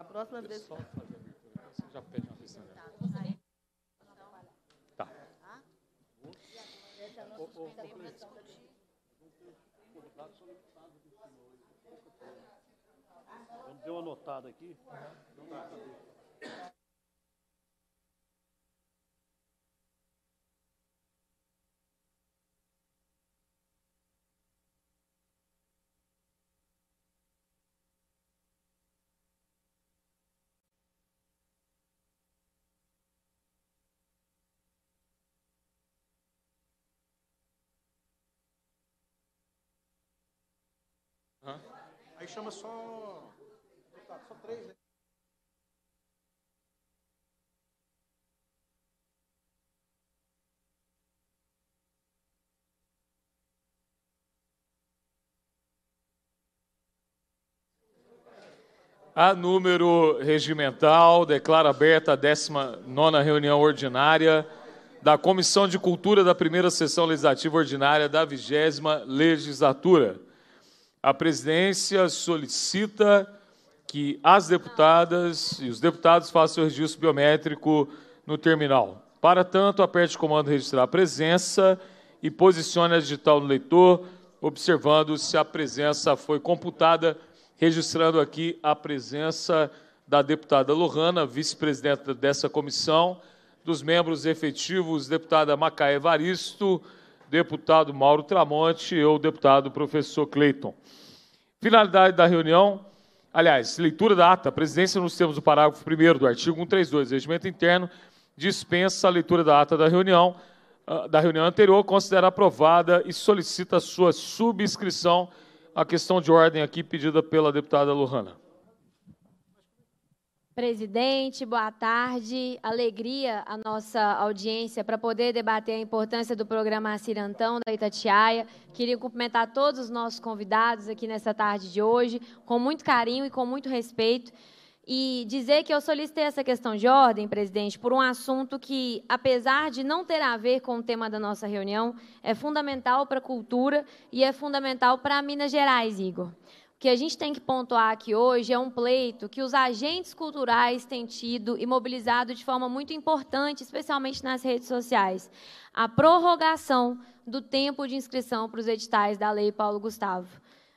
A próxima vez. Só fazer a abertura, né? você já pede uma questão. Né? Tá. tá. O, o, Vamos ter uma anotada aqui. Uhum. Aí chama só. Só três, né? A número regimental declara aberta a 19 reunião ordinária da Comissão de Cultura da primeira sessão legislativa ordinária da vigésima legislatura a presidência solicita que as deputadas e os deputados façam o registro biométrico no terminal. Para tanto, aperte o comando registrar a presença e posicione a digital no leitor, observando se a presença foi computada, registrando aqui a presença da deputada Lohana, vice-presidenta dessa comissão, dos membros efetivos, deputada Macaé Varisto, deputado Mauro Tramonte e eu, deputado professor Cleiton. Finalidade da reunião, aliás, leitura da ata. A presidência, nos termos do parágrafo 1 do artigo 132 do Regimento Interno, dispensa a leitura da ata da reunião, ah, da reunião anterior, considera aprovada e solicita sua subscrição. A questão de ordem aqui pedida pela deputada Lohana. Presidente, boa tarde. Alegria a nossa audiência para poder debater a importância do programa Cirantão da Itatiaia. Queria cumprimentar todos os nossos convidados aqui nessa tarde de hoje, com muito carinho e com muito respeito. E dizer que eu solicitei essa questão de ordem, presidente, por um assunto que, apesar de não ter a ver com o tema da nossa reunião, é fundamental para a cultura e é fundamental para Minas Gerais, Igor que a gente tem que pontuar aqui hoje é um pleito que os agentes culturais têm tido e mobilizado de forma muito importante, especialmente nas redes sociais, a prorrogação do tempo de inscrição para os editais da Lei Paulo Gustavo.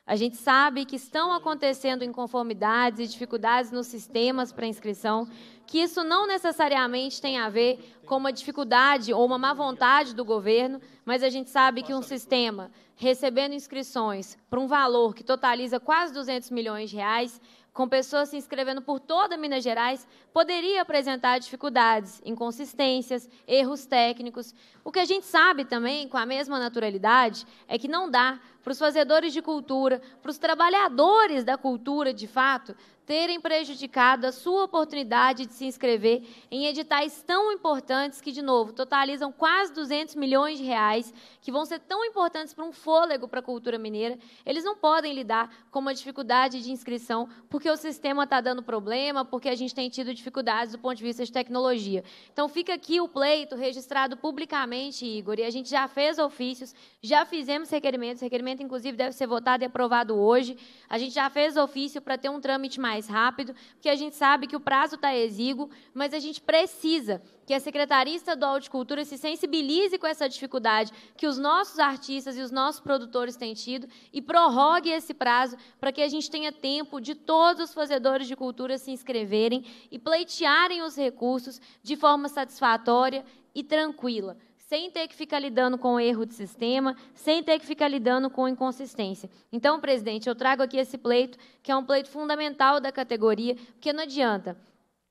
A gente sabe que estão acontecendo inconformidades e dificuldades nos sistemas para inscrição, que isso não necessariamente tem a ver com uma dificuldade ou uma má vontade do governo, mas a gente sabe que um sistema recebendo inscrições para um valor que totaliza quase 200 milhões de reais com pessoas se inscrevendo por toda Minas Gerais, poderia apresentar dificuldades, inconsistências, erros técnicos. O que a gente sabe também, com a mesma naturalidade, é que não dá para os fazedores de cultura, para os trabalhadores da cultura, de fato, terem prejudicado a sua oportunidade de se inscrever em editais tão importantes que, de novo, totalizam quase 200 milhões de reais, que vão ser tão importantes para um fôlego para a cultura mineira. Eles não podem lidar com uma dificuldade de inscrição porque o sistema está dando problema, porque a gente tem tido dificuldades do ponto de vista de tecnologia. Então, fica aqui o pleito registrado publicamente, Igor, e a gente já fez ofícios, já fizemos requerimentos, requerimento, inclusive, deve ser votado e aprovado hoje. A gente já fez ofício para ter um trâmite mais mais rápido, porque a gente sabe que o prazo está exíguo, mas a gente precisa que a Secretaria Estadual de Cultura se sensibilize com essa dificuldade que os nossos artistas e os nossos produtores têm tido e prorrogue esse prazo para que a gente tenha tempo de todos os fazedores de cultura se inscreverem e pleitearem os recursos de forma satisfatória e tranquila sem ter que ficar lidando com erro de sistema, sem ter que ficar lidando com inconsistência. Então, presidente, eu trago aqui esse pleito, que é um pleito fundamental da categoria, porque não adianta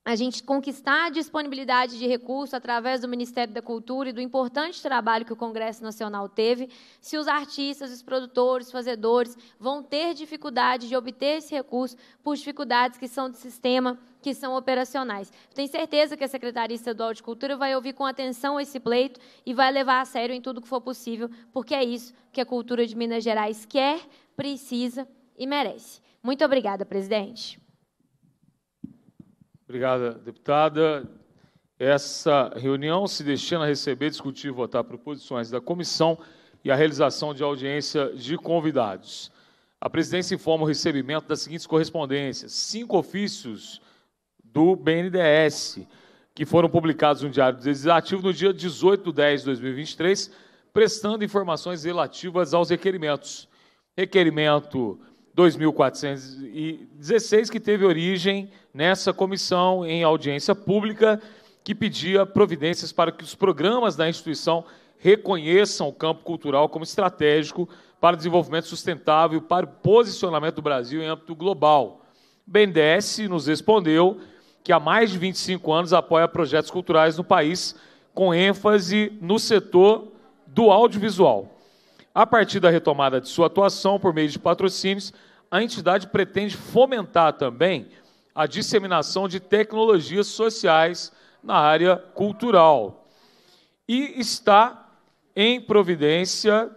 a gente conquistar a disponibilidade de recurso através do Ministério da Cultura e do importante trabalho que o Congresso Nacional teve, se os artistas, os produtores, fazedores vão ter dificuldade de obter esse recurso por dificuldades que são de sistema, que são operacionais. tenho certeza que a Secretaria Estadual de Cultura vai ouvir com atenção esse pleito e vai levar a sério em tudo que for possível, porque é isso que a cultura de Minas Gerais quer, precisa e merece. Muito obrigada, presidente. Obrigada, deputada. Essa reunião se destina a receber, discutir e votar proposições da comissão e a realização de audiência de convidados. A presidência informa o recebimento das seguintes correspondências: cinco ofícios do BNDES, que foram publicados no Diário Legislativo no dia 18 de 10 de 2023, prestando informações relativas aos requerimentos. Requerimento 2416, que teve origem nessa comissão em audiência pública, que pedia providências para que os programas da instituição reconheçam o campo cultural como estratégico para o desenvolvimento sustentável e para o posicionamento do Brasil em âmbito global. BNDES nos respondeu que há mais de 25 anos apoia projetos culturais no país, com ênfase no setor do audiovisual. A partir da retomada de sua atuação por meio de patrocínios, a entidade pretende fomentar também a disseminação de tecnologias sociais na área cultural. E está em providência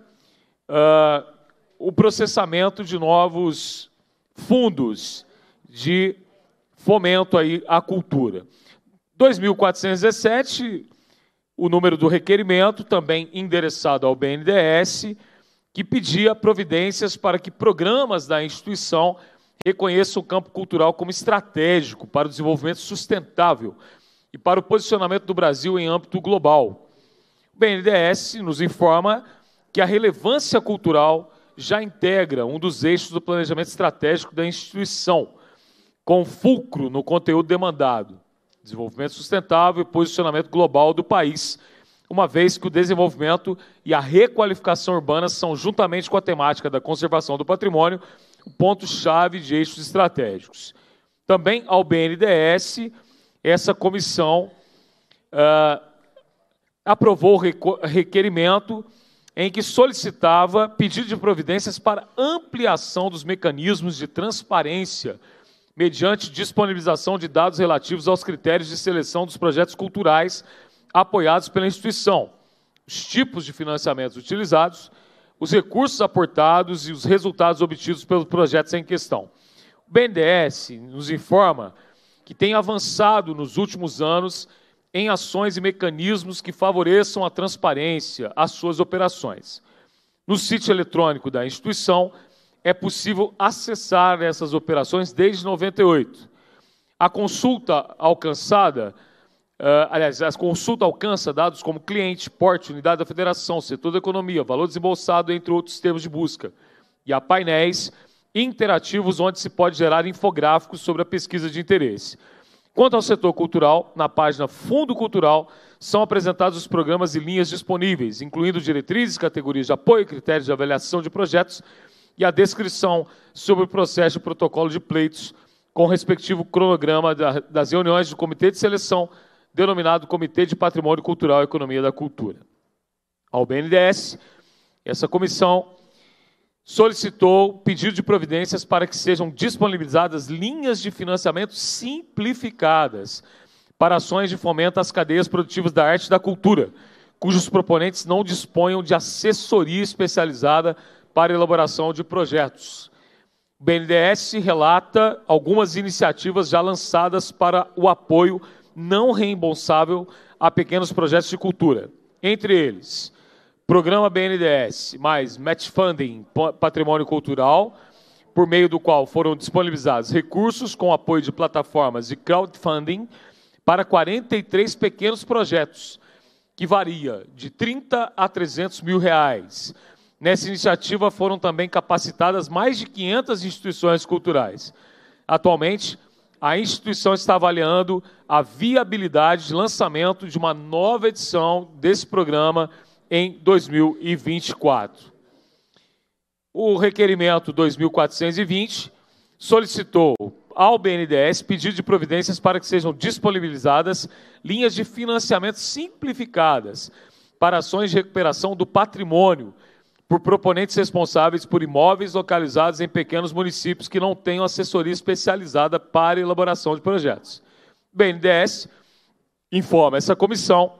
uh, o processamento de novos fundos de fomento aí à cultura. 2417, o número do requerimento, também endereçado ao BNDES, que pedia providências para que programas da instituição reconheçam o campo cultural como estratégico para o desenvolvimento sustentável e para o posicionamento do Brasil em âmbito global. O BNDES nos informa que a relevância cultural já integra um dos eixos do planejamento estratégico da instituição, com fulcro no conteúdo demandado, desenvolvimento sustentável e posicionamento global do país uma vez que o desenvolvimento e a requalificação urbana são, juntamente com a temática da conservação do patrimônio, o ponto-chave de eixos estratégicos. Também ao BNDES, essa comissão ah, aprovou o requerimento em que solicitava pedido de providências para ampliação dos mecanismos de transparência mediante disponibilização de dados relativos aos critérios de seleção dos projetos culturais apoiados pela instituição, os tipos de financiamentos utilizados, os recursos aportados e os resultados obtidos pelos projetos em questão. O BNDES nos informa que tem avançado nos últimos anos em ações e mecanismos que favoreçam a transparência às suas operações. No sítio eletrônico da instituição é possível acessar essas operações desde 98. A consulta alcançada Uh, aliás, a consulta alcança dados como cliente, porte, unidade da federação, setor da economia, valor desembolsado, entre outros termos de busca. E há painéis interativos onde se pode gerar infográficos sobre a pesquisa de interesse. Quanto ao setor cultural, na página Fundo Cultural são apresentados os programas e linhas disponíveis, incluindo diretrizes, categorias de apoio, critérios de avaliação de projetos e a descrição sobre o processo e protocolo de pleitos, com o respectivo cronograma das reuniões do Comitê de Seleção denominado Comitê de Patrimônio Cultural e Economia da Cultura. Ao BNDES, essa comissão solicitou pedido de providências para que sejam disponibilizadas linhas de financiamento simplificadas para ações de fomento às cadeias produtivas da arte e da cultura, cujos proponentes não disponham de assessoria especializada para elaboração de projetos. O BNDES relata algumas iniciativas já lançadas para o apoio não reembolsável a pequenos projetos de cultura, entre eles Programa BNDES, mais Match Funding Patrimônio Cultural, por meio do qual foram disponibilizados recursos com apoio de plataformas de crowdfunding para 43 pequenos projetos, que varia de 30 a 300 mil reais. Nessa iniciativa foram também capacitadas mais de 500 instituições culturais. Atualmente, a instituição está avaliando a viabilidade de lançamento de uma nova edição desse programa em 2024. O requerimento 2420 solicitou ao BNDES pedido de providências para que sejam disponibilizadas linhas de financiamento simplificadas para ações de recuperação do patrimônio por proponentes responsáveis por imóveis localizados em pequenos municípios que não tenham assessoria especializada para elaboração de projetos. BNDES informa essa comissão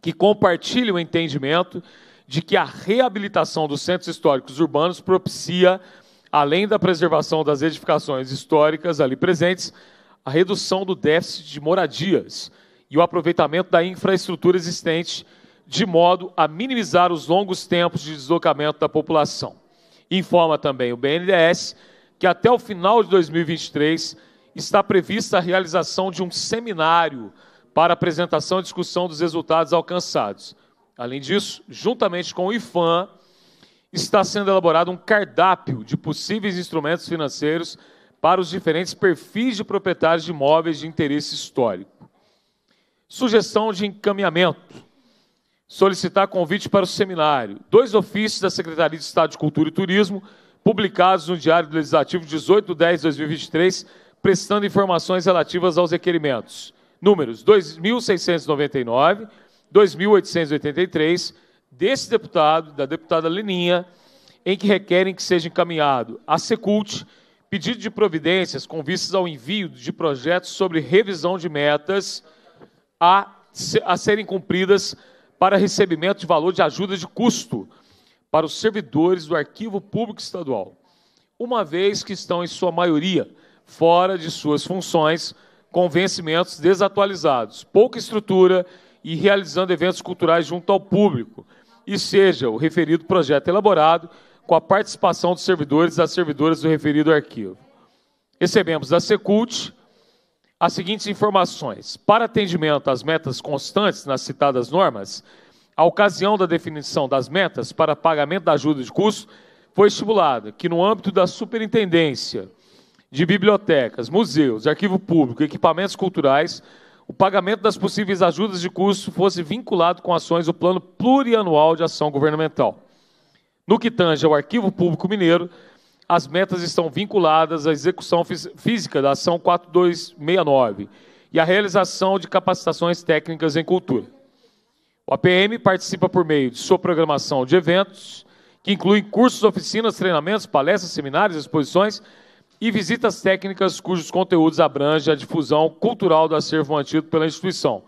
que compartilha o entendimento de que a reabilitação dos centros históricos urbanos propicia, além da preservação das edificações históricas ali presentes, a redução do déficit de moradias e o aproveitamento da infraestrutura existente de modo a minimizar os longos tempos de deslocamento da população. Informa também o BNDES que até o final de 2023 está prevista a realização de um seminário para apresentação e discussão dos resultados alcançados. Além disso, juntamente com o IFAM, está sendo elaborado um cardápio de possíveis instrumentos financeiros para os diferentes perfis de proprietários de imóveis de interesse histórico. Sugestão de encaminhamento solicitar convite para o seminário. Dois ofícios da Secretaria de Estado de Cultura e Turismo, publicados no Diário Legislativo 18 10 de 2023, prestando informações relativas aos requerimentos. Números 2.699, 2.883, desse deputado, da deputada Leninha, em que requerem que seja encaminhado à Secult pedido de providências com vistas ao envio de projetos sobre revisão de metas a, a serem cumpridas para recebimento de valor de ajuda de custo para os servidores do Arquivo Público Estadual, uma vez que estão, em sua maioria, fora de suas funções, com vencimentos desatualizados, pouca estrutura e realizando eventos culturais junto ao público, e seja o referido projeto elaborado com a participação dos servidores e das servidoras do referido arquivo. Recebemos da Secult as seguintes informações: para atendimento às metas constantes nas citadas normas, a ocasião da definição das metas para pagamento da ajuda de custo foi estipulada que, no âmbito da superintendência de bibliotecas, museus, arquivo público e equipamentos culturais, o pagamento das possíveis ajudas de custo fosse vinculado com ações do Plano Plurianual de Ação Governamental. No que tange ao Arquivo Público Mineiro, as metas estão vinculadas à execução física da Ação 4269 e à realização de capacitações técnicas em cultura. O APM participa por meio de sua programação de eventos, que incluem cursos, oficinas, treinamentos, palestras, seminários, exposições e visitas técnicas cujos conteúdos abrangem a difusão cultural do acervo mantido pela instituição,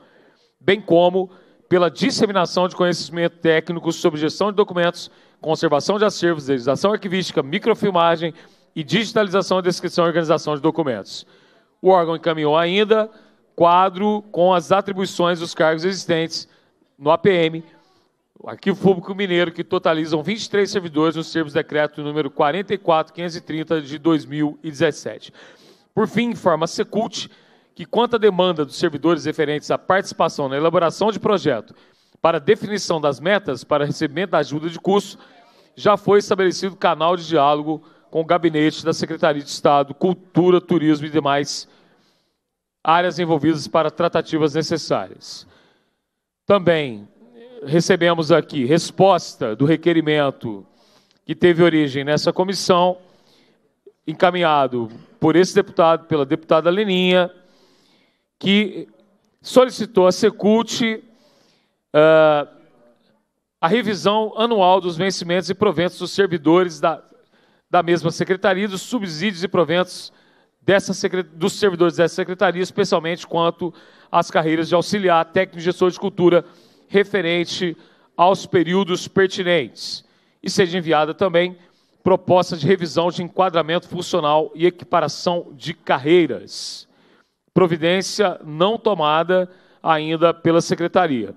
bem como pela disseminação de conhecimento técnico sobre gestão de documentos, conservação de acervos, digitalização arquivística, microfilmagem e digitalização, descrição e organização de documentos. O órgão encaminhou ainda quadro com as atribuições dos cargos existentes no APM, o Arquivo Público Mineiro, que totalizam 23 servidores nos termos do decreto número 44530 de 2017. Por fim, informa a Secult que, quanto à demanda dos servidores referentes à participação na elaboração de projeto para definição das metas para recebimento da ajuda de custo, já foi estabelecido canal de diálogo com o gabinete da Secretaria de Estado, Cultura, Turismo e demais áreas envolvidas para tratativas necessárias. Também recebemos aqui resposta do requerimento que teve origem nessa comissão, encaminhado por esse deputado, pela deputada Leninha, que solicitou a Secult uh, a revisão anual dos vencimentos e proventos dos servidores da, da mesma secretaria, dos subsídios e proventos dessa, dos servidores dessa secretaria, especialmente quanto às carreiras de auxiliar, técnico e gestor de cultura, referente aos períodos pertinentes. E seja enviada também proposta de revisão de enquadramento funcional e equiparação de carreiras. Providência não tomada ainda pela secretaria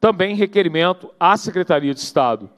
também requerimento à Secretaria de Estado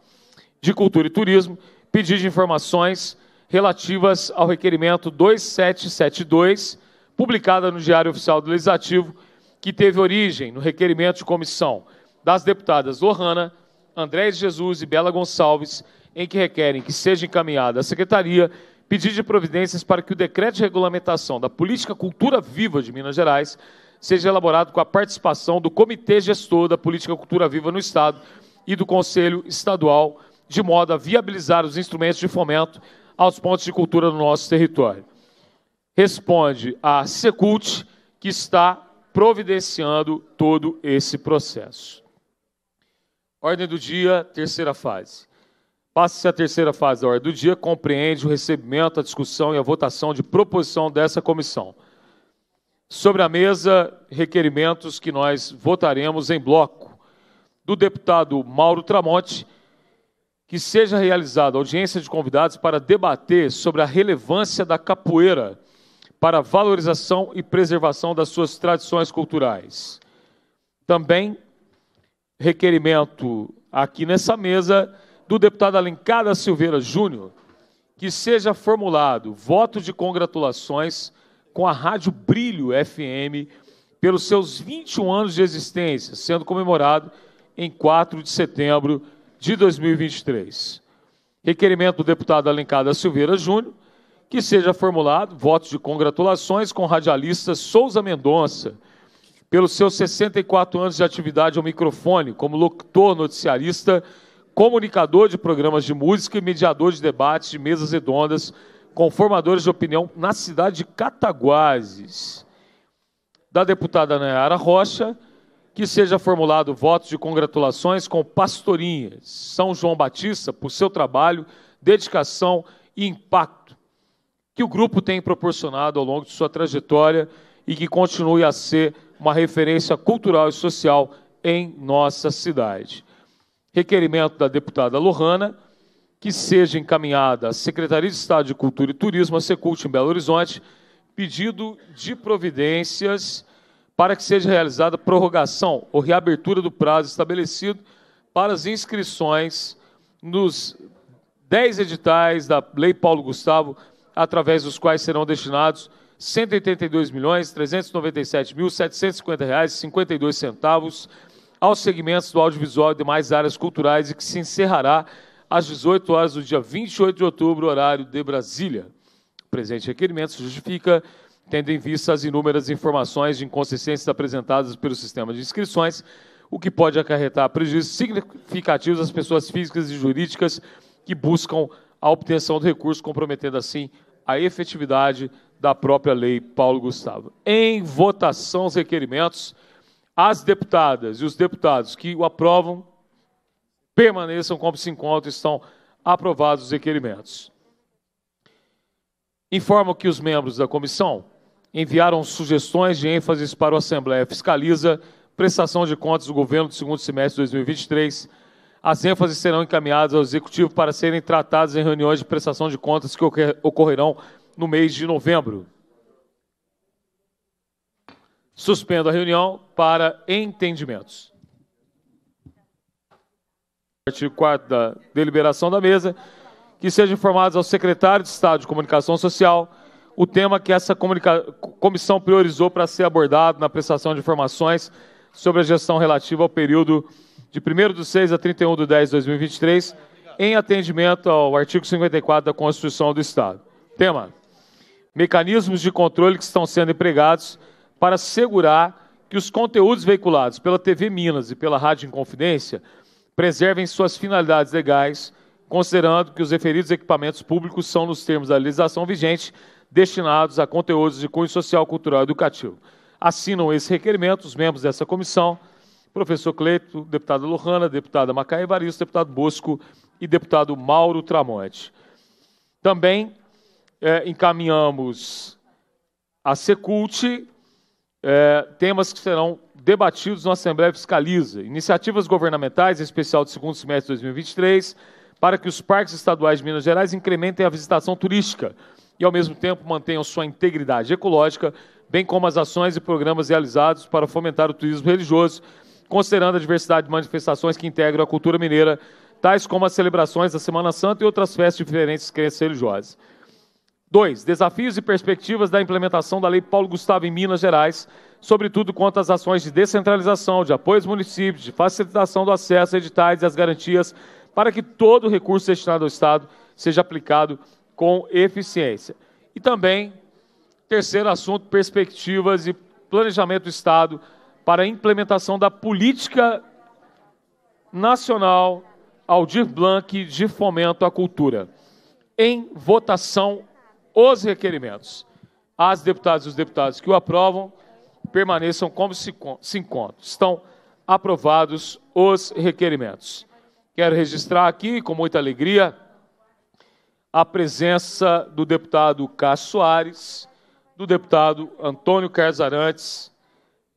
de Cultura e Turismo pedir de informações relativas ao requerimento 2772, publicada no Diário Oficial do Legislativo, que teve origem no requerimento de comissão das deputadas Lohana, André de Jesus e Bela Gonçalves, em que requerem que seja encaminhada à Secretaria pedido de providências para que o decreto de regulamentação da Política Cultura Viva de Minas Gerais seja elaborado com a participação do Comitê Gestor da Política Cultura Viva no Estado e do Conselho Estadual, de modo a viabilizar os instrumentos de fomento aos pontos de cultura no nosso território. Responde a Secult, que está providenciando todo esse processo. Ordem do dia, terceira fase. Passa-se a terceira fase da ordem do dia, compreende o recebimento, a discussão e a votação de proposição dessa comissão sobre a mesa requerimentos que nós votaremos em bloco. Do deputado Mauro Tramonte, que seja realizada audiência de convidados para debater sobre a relevância da capoeira para a valorização e preservação das suas tradições culturais. Também requerimento aqui nessa mesa do deputado Alencar da Silveira Júnior, que seja formulado voto de congratulações com a Rádio Brilho FM pelos seus 21 anos de existência, sendo comemorado em 4 de setembro de 2023. Requerimento do deputado Alencar da Silveira Júnior, que seja formulado votos de congratulações com o radialista Souza Mendonça, pelos seus 64 anos de atividade ao microfone, como locutor, noticiarista, comunicador de programas de música e mediador de debates de mesas redondas conformadores de opinião na cidade de Cataguases, da deputada Nayara Rocha, que seja formulado votos de congratulações com Pastorinhas, São João Batista, por seu trabalho, dedicação e impacto que o grupo tem proporcionado ao longo de sua trajetória e que continue a ser uma referência cultural e social em nossa cidade. Requerimento da deputada Lohana que seja encaminhada à Secretaria de Estado de Cultura e Turismo, a Secult, em Belo Horizonte, pedido de providências para que seja realizada prorrogação ou reabertura do prazo estabelecido para as inscrições nos 10 editais da Lei Paulo Gustavo, através dos quais serão destinados R$ 182.397.750,52 aos segmentos do audiovisual e demais áreas culturais e que se encerrará às 18 horas do dia 28 de outubro, horário de Brasília. O presente requerimento se justifica tendo em vista as inúmeras informações de inconsistências apresentadas pelo sistema de inscrições, o que pode acarretar prejuízos significativos às pessoas físicas e jurídicas que buscam a obtenção do recurso, comprometendo assim a efetividade da própria lei Paulo Gustavo. Em votação os requerimentos, as deputadas e os deputados que o aprovam permaneçam como se encontram, estão aprovados os requerimentos. Informo que os membros da comissão enviaram sugestões de ênfases para a Assembleia Fiscaliza prestação de contas do governo do segundo semestre de 2023. As ênfases serão encaminhadas ao Executivo para serem tratadas em reuniões de prestação de contas que ocorrerão no mês de novembro. Suspendo a reunião para entendimentos. Artigo 4 da deliberação da mesa, que sejam informados ao secretário de Estado de Comunicação Social o tema que essa comissão priorizou para ser abordado na prestação de informações sobre a gestão relativa ao período de 1 de 6 a 31 de 10 de 2023, em atendimento ao artigo 54 da Constituição do Estado. Tema: Mecanismos de controle que estão sendo empregados para assegurar que os conteúdos veiculados pela TV Minas e pela Rádio Inconfidência Confidência preservem suas finalidades legais, considerando que os referidos equipamentos públicos são, nos termos da legislação vigente, destinados a conteúdos de cunho social, cultural e educativo. Assinam esse requerimento os membros dessa comissão, professor Cleito, deputada Lohana, deputada Macaia Evaristo, deputado Bosco e deputado Mauro Tramonte. Também é, encaminhamos a Secult é, temas que serão debatidos na Assembleia Fiscaliza. Iniciativas governamentais, em especial do segundo semestre de 2023, para que os parques estaduais de Minas Gerais incrementem a visitação turística e, ao mesmo tempo, mantenham sua integridade ecológica, bem como as ações e programas realizados para fomentar o turismo religioso, considerando a diversidade de manifestações que integram a cultura mineira, tais como as celebrações da Semana Santa e outras festas de diferentes crenças religiosas. 2. Desafios e perspectivas da implementação da Lei Paulo Gustavo em Minas Gerais, sobretudo quanto às ações de descentralização, de apoio aos municípios, de facilitação do acesso a editais e as garantias para que todo o recurso destinado ao Estado seja aplicado com eficiência. E também, terceiro assunto, perspectivas e planejamento do Estado para a implementação da política nacional Aldir Blanc de fomento à cultura. Em votação, os requerimentos. As deputadas e os deputados que o aprovam permaneçam como se, encontram. Estão aprovados os requerimentos. Quero registrar aqui, com muita alegria, a presença do deputado Cássio Soares, do deputado Antônio Carlos Arantes,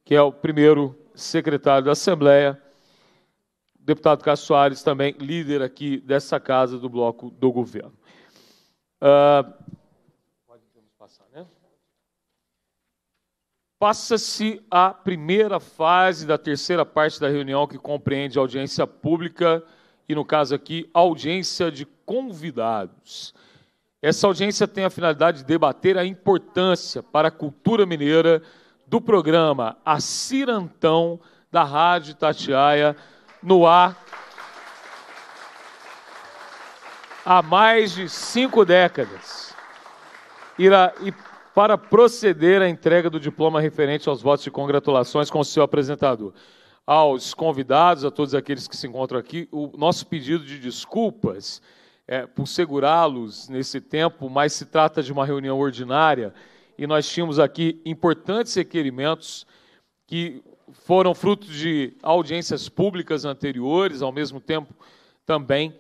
que é o primeiro secretário da Assembleia, deputado Cássio Soares também líder aqui dessa casa do bloco do governo. Uh, Passa-se a primeira fase da terceira parte da reunião, que compreende audiência pública e, no caso aqui, audiência de convidados. Essa audiência tem a finalidade de debater a importância para a cultura mineira do programa Acirantão da Rádio Tatiaia no ar há mais de cinco décadas. e para proceder à entrega do diploma referente aos votos de congratulações com o seu apresentador. Aos convidados, a todos aqueles que se encontram aqui, o nosso pedido de desculpas é, por segurá-los nesse tempo, mas se trata de uma reunião ordinária e nós tínhamos aqui importantes requerimentos que foram fruto de audiências públicas anteriores, ao mesmo tempo também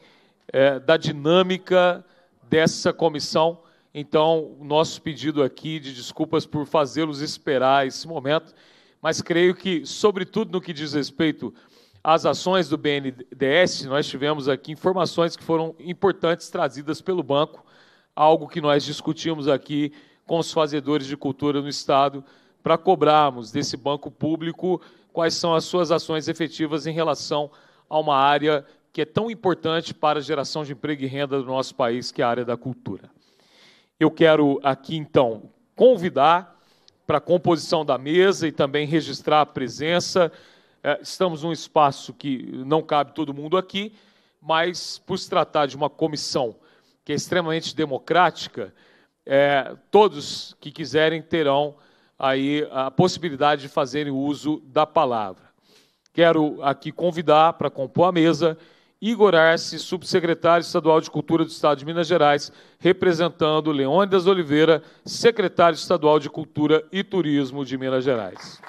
é, da dinâmica dessa comissão então, nosso pedido aqui de desculpas por fazê-los esperar esse momento, mas creio que, sobretudo no que diz respeito às ações do BNDES, nós tivemos aqui informações que foram importantes trazidas pelo banco, algo que nós discutimos aqui com os fazedores de cultura no Estado, para cobrarmos desse banco público quais são as suas ações efetivas em relação a uma área que é tão importante para a geração de emprego e renda do nosso país, que é a área da cultura. Eu quero aqui então convidar para a composição da mesa e também registrar a presença. É, estamos num espaço que não cabe todo mundo aqui, mas por se tratar de uma comissão que é extremamente democrática, é, todos que quiserem terão aí a possibilidade de fazerem uso da palavra. Quero aqui convidar para compor a mesa Igor Arce, subsecretário estadual de Cultura do Estado de Minas Gerais, representando Leônidas Oliveira, secretário estadual de Cultura e Turismo de Minas Gerais.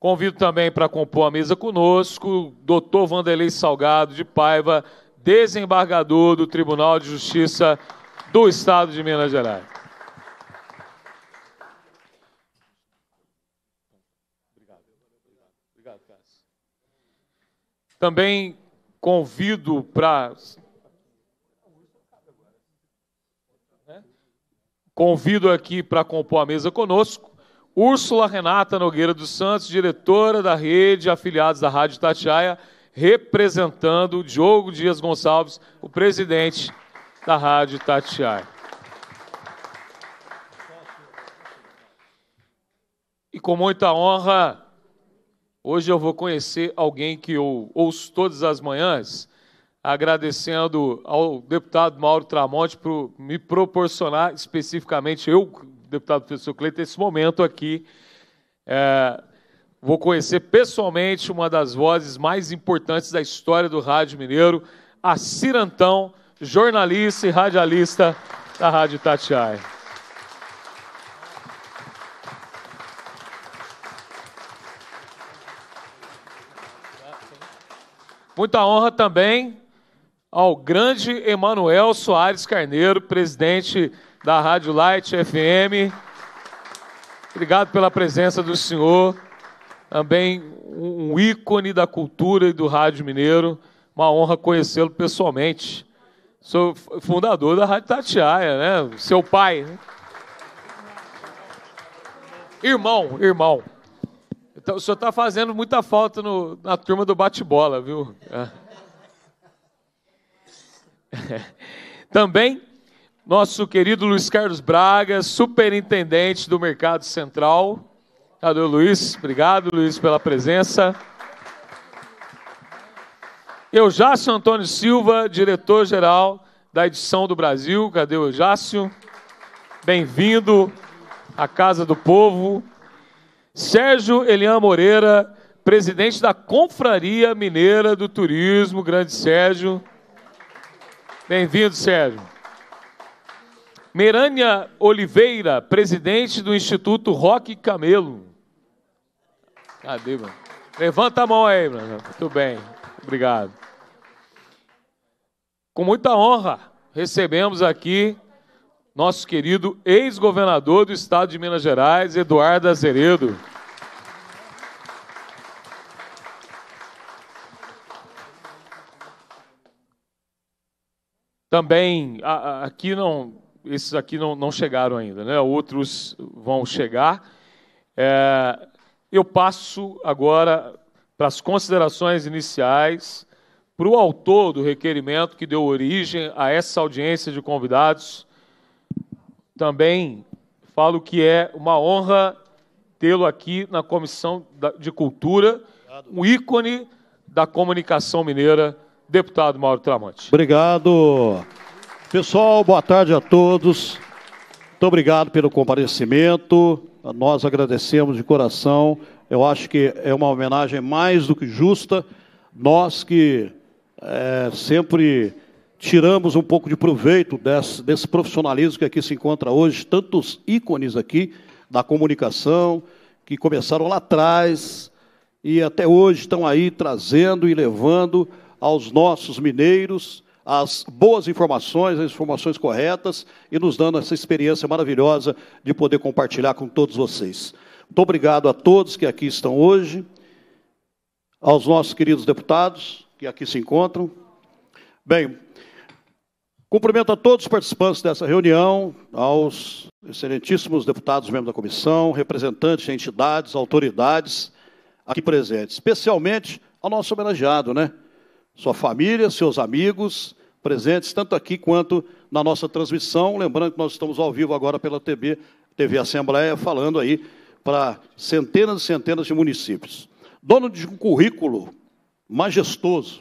Convido também para compor a mesa conosco, o doutor Vanderlei Salgado de Paiva, desembargador do Tribunal de Justiça do Estado de Minas Gerais. Também convido para. Convido aqui para compor a mesa conosco Úrsula Renata Nogueira dos Santos, diretora da rede Afiliados da Rádio Tatiaia, representando Diogo Dias Gonçalves, o presidente da Rádio Tatiai. E com muita honra, hoje eu vou conhecer alguém que eu ouço todas as manhãs, agradecendo ao deputado Mauro Tramonte por me proporcionar especificamente, eu, deputado professor Cleiton, esse momento aqui. É, vou conhecer pessoalmente uma das vozes mais importantes da história do rádio mineiro, a Cirantão. Antão jornalista e radialista da Rádio Tatiai. Muita honra também ao grande Emanuel Soares Carneiro, presidente da Rádio Light FM. Obrigado pela presença do senhor, também um ícone da cultura e do rádio mineiro. Uma honra conhecê-lo pessoalmente. Sou fundador da Rádio Tatiaia, né? Seu pai. Né? Irmão, irmão. Então, o senhor está fazendo muita falta no, na turma do bate-bola, viu? É. Também, nosso querido Luiz Carlos Braga, superintendente do Mercado Central. Cadê o Luiz? Obrigado, Luiz, pela presença. Jácio Antônio Silva, diretor-geral da edição do Brasil. Cadê o Jácio? Bem-vindo à Casa do Povo. Sérgio Elian Moreira, presidente da Confraria Mineira do Turismo, grande Sérgio. Bem-vindo, Sérgio. Merânia Oliveira, presidente do Instituto Rock Camelo. Cadê, mano? Levanta a mão aí, mano. Muito bem obrigado. Com muita honra, recebemos aqui nosso querido ex-governador do estado de Minas Gerais, Eduardo Azeredo. Também, aqui não, esses aqui não, não, chegaram ainda, né? outros vão chegar. É, eu passo agora para as considerações iniciais, para o autor do requerimento que deu origem a essa audiência de convidados. Também falo que é uma honra tê-lo aqui na Comissão de Cultura, um ícone da comunicação mineira, deputado Mauro Tramante. Obrigado. Pessoal, boa tarde a todos. Muito obrigado pelo comparecimento. Nós agradecemos de coração eu acho que é uma homenagem mais do que justa. Nós que é, sempre tiramos um pouco de proveito desse, desse profissionalismo que aqui se encontra hoje, tantos ícones aqui da comunicação, que começaram lá atrás e até hoje estão aí trazendo e levando aos nossos mineiros as boas informações, as informações corretas e nos dando essa experiência maravilhosa de poder compartilhar com todos vocês. Muito obrigado a todos que aqui estão hoje, aos nossos queridos deputados que aqui se encontram. Bem, cumprimento a todos os participantes dessa reunião, aos excelentíssimos deputados, membros da comissão, representantes de entidades, autoridades aqui presentes, especialmente ao nosso homenageado, né? Sua família, seus amigos, presentes tanto aqui quanto na nossa transmissão. Lembrando que nós estamos ao vivo agora pela TV, TV Assembleia, falando aí para centenas e centenas de municípios. Dono de um currículo majestoso,